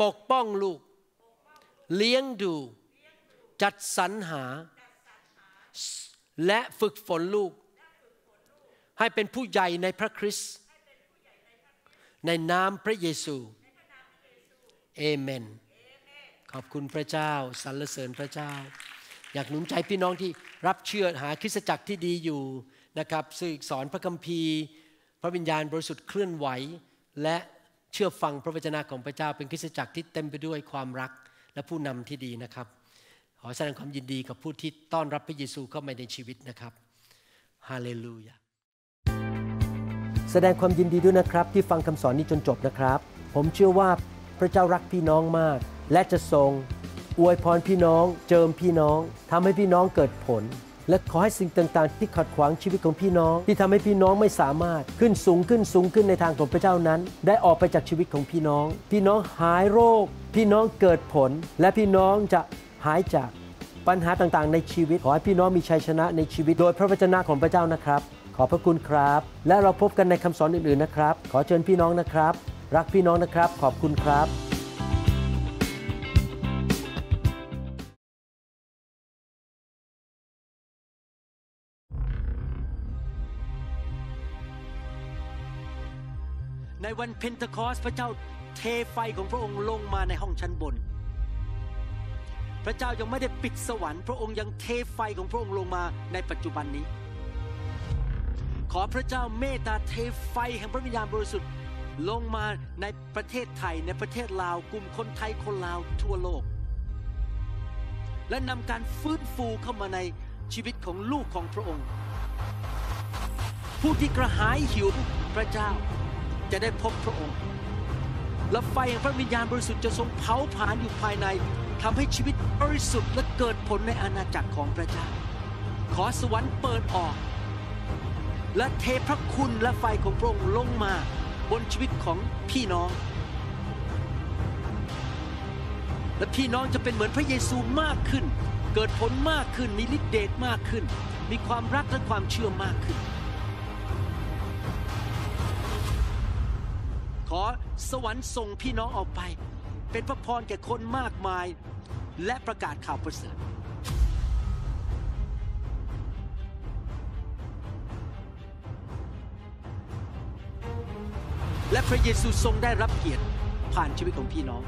ปกป้องลูก เลี้ยงดูจัดสรรหา และฝึกฝนลูกให้เป็นผู้ใหญ่ในพระคริสต์ในนามพระเยซูเอเมน ขอบคุณพระเจ้าสรรเสริญพระเจ้า อยากหนุนใจพี่น้องที่รับเชื่อหาคริสตจักรที่ดีอยู่นะครับศึกสอนพระคัมภีร์ พระวิญญาณบริสุทธิ์เคลื่อนไหว และเชื่อฟังพระวจนะของพระเจ้า เป็นคริสตจักรที่เต็มไปด้วยความรักและผู้นำที่ดีนะครับ ขอแสดงความยินดีกับผู้ที่ต้อนรับพระเยซูเข้ามาในชีวิตนะครับฮาเลลูยาแสดงความยินดีด้วยนะครับที่ฟังคำสอนนี้จนจบนะครับ ผมเชื่อว่าพระเจ้ารักพี่น้องมาก และจะทรง อวยพรพี่น้องเจิมพี่น้องทำให้พี่น้องเกิดผล และขอให้สิ่งต่าง ๆ ที่ขัดขวางชีวิตของพี่น้อง ที่ทำให้พี่น้องไม่สามารถขึ้นสูงขึ้นสูงขึ้นในทางของพระเจ้านั้น ได้ออกไปจากชีวิตของพี่น้อง พี่น้องหายโรค พี่น้องเกิดผล และพี่น้องจะหายจากปัญหาต่าง ๆ ในชีวิตขอให้พี่น้องมีชัยชนะ ในชีวิตโดยพระวจนะของพระเจ้านะครับขอบพระคุณครับ และเราพบกันในคำสอนอื่นๆนะครับ ขอเชิญพี่น้องนะครับ รักพี่น้องนะครับ ขอบคุณครับ ในวันเพนทคอสพระเจ้าเทไฟของพระองค์ลงมาในห้องชั้นบน พระเจ้ายังไม่ได้ปิดสวรรค์พระองค์ยังเทไฟของพระองค์ลงมาในปัจจุบันนี้ขอพระเจ้าเมตตาเทไฟแห่งพระวิญญาณบริสุทธิ์ลงมาในประเทศไทยในประเทศลาวกลุ่มคนไทยคนลาวทั่วโลก และนำการฟื้นฟูเข้ามาในชีวิตของลูกของพระองค์ ผู้ที่กระหายหิวพระเจ้าจะได้พบพระองค์และไฟแห่งพระวิญญาณบริสุทธิ์จะทรงเผาผลาญอยู่ภายในทำให้ชีวิตบริสุทธิ์และเกิดผลในอาณาจักรของพระเจ้า ขอสวรรค์เปิดออกและเทพระคุณและไฟของพระองค์ลงมา บนชีวิตของพี่น้อง และพี่น้องจะเป็นเหมือนพระเยซูมากขึ้น เกิดผลมากขึ้น มีฤทธิ์เดชมากขึ้น มีความรักและความเชื่อมากขึ้น ขอสวรรค์ส่งพี่น้องออกไป เป็นพระพรแก่คนมากมาย และประกาศข่าวประเสริฐและพระเยซูทรงได้รับเกียรติผ่านชีวิตของพี่น้อง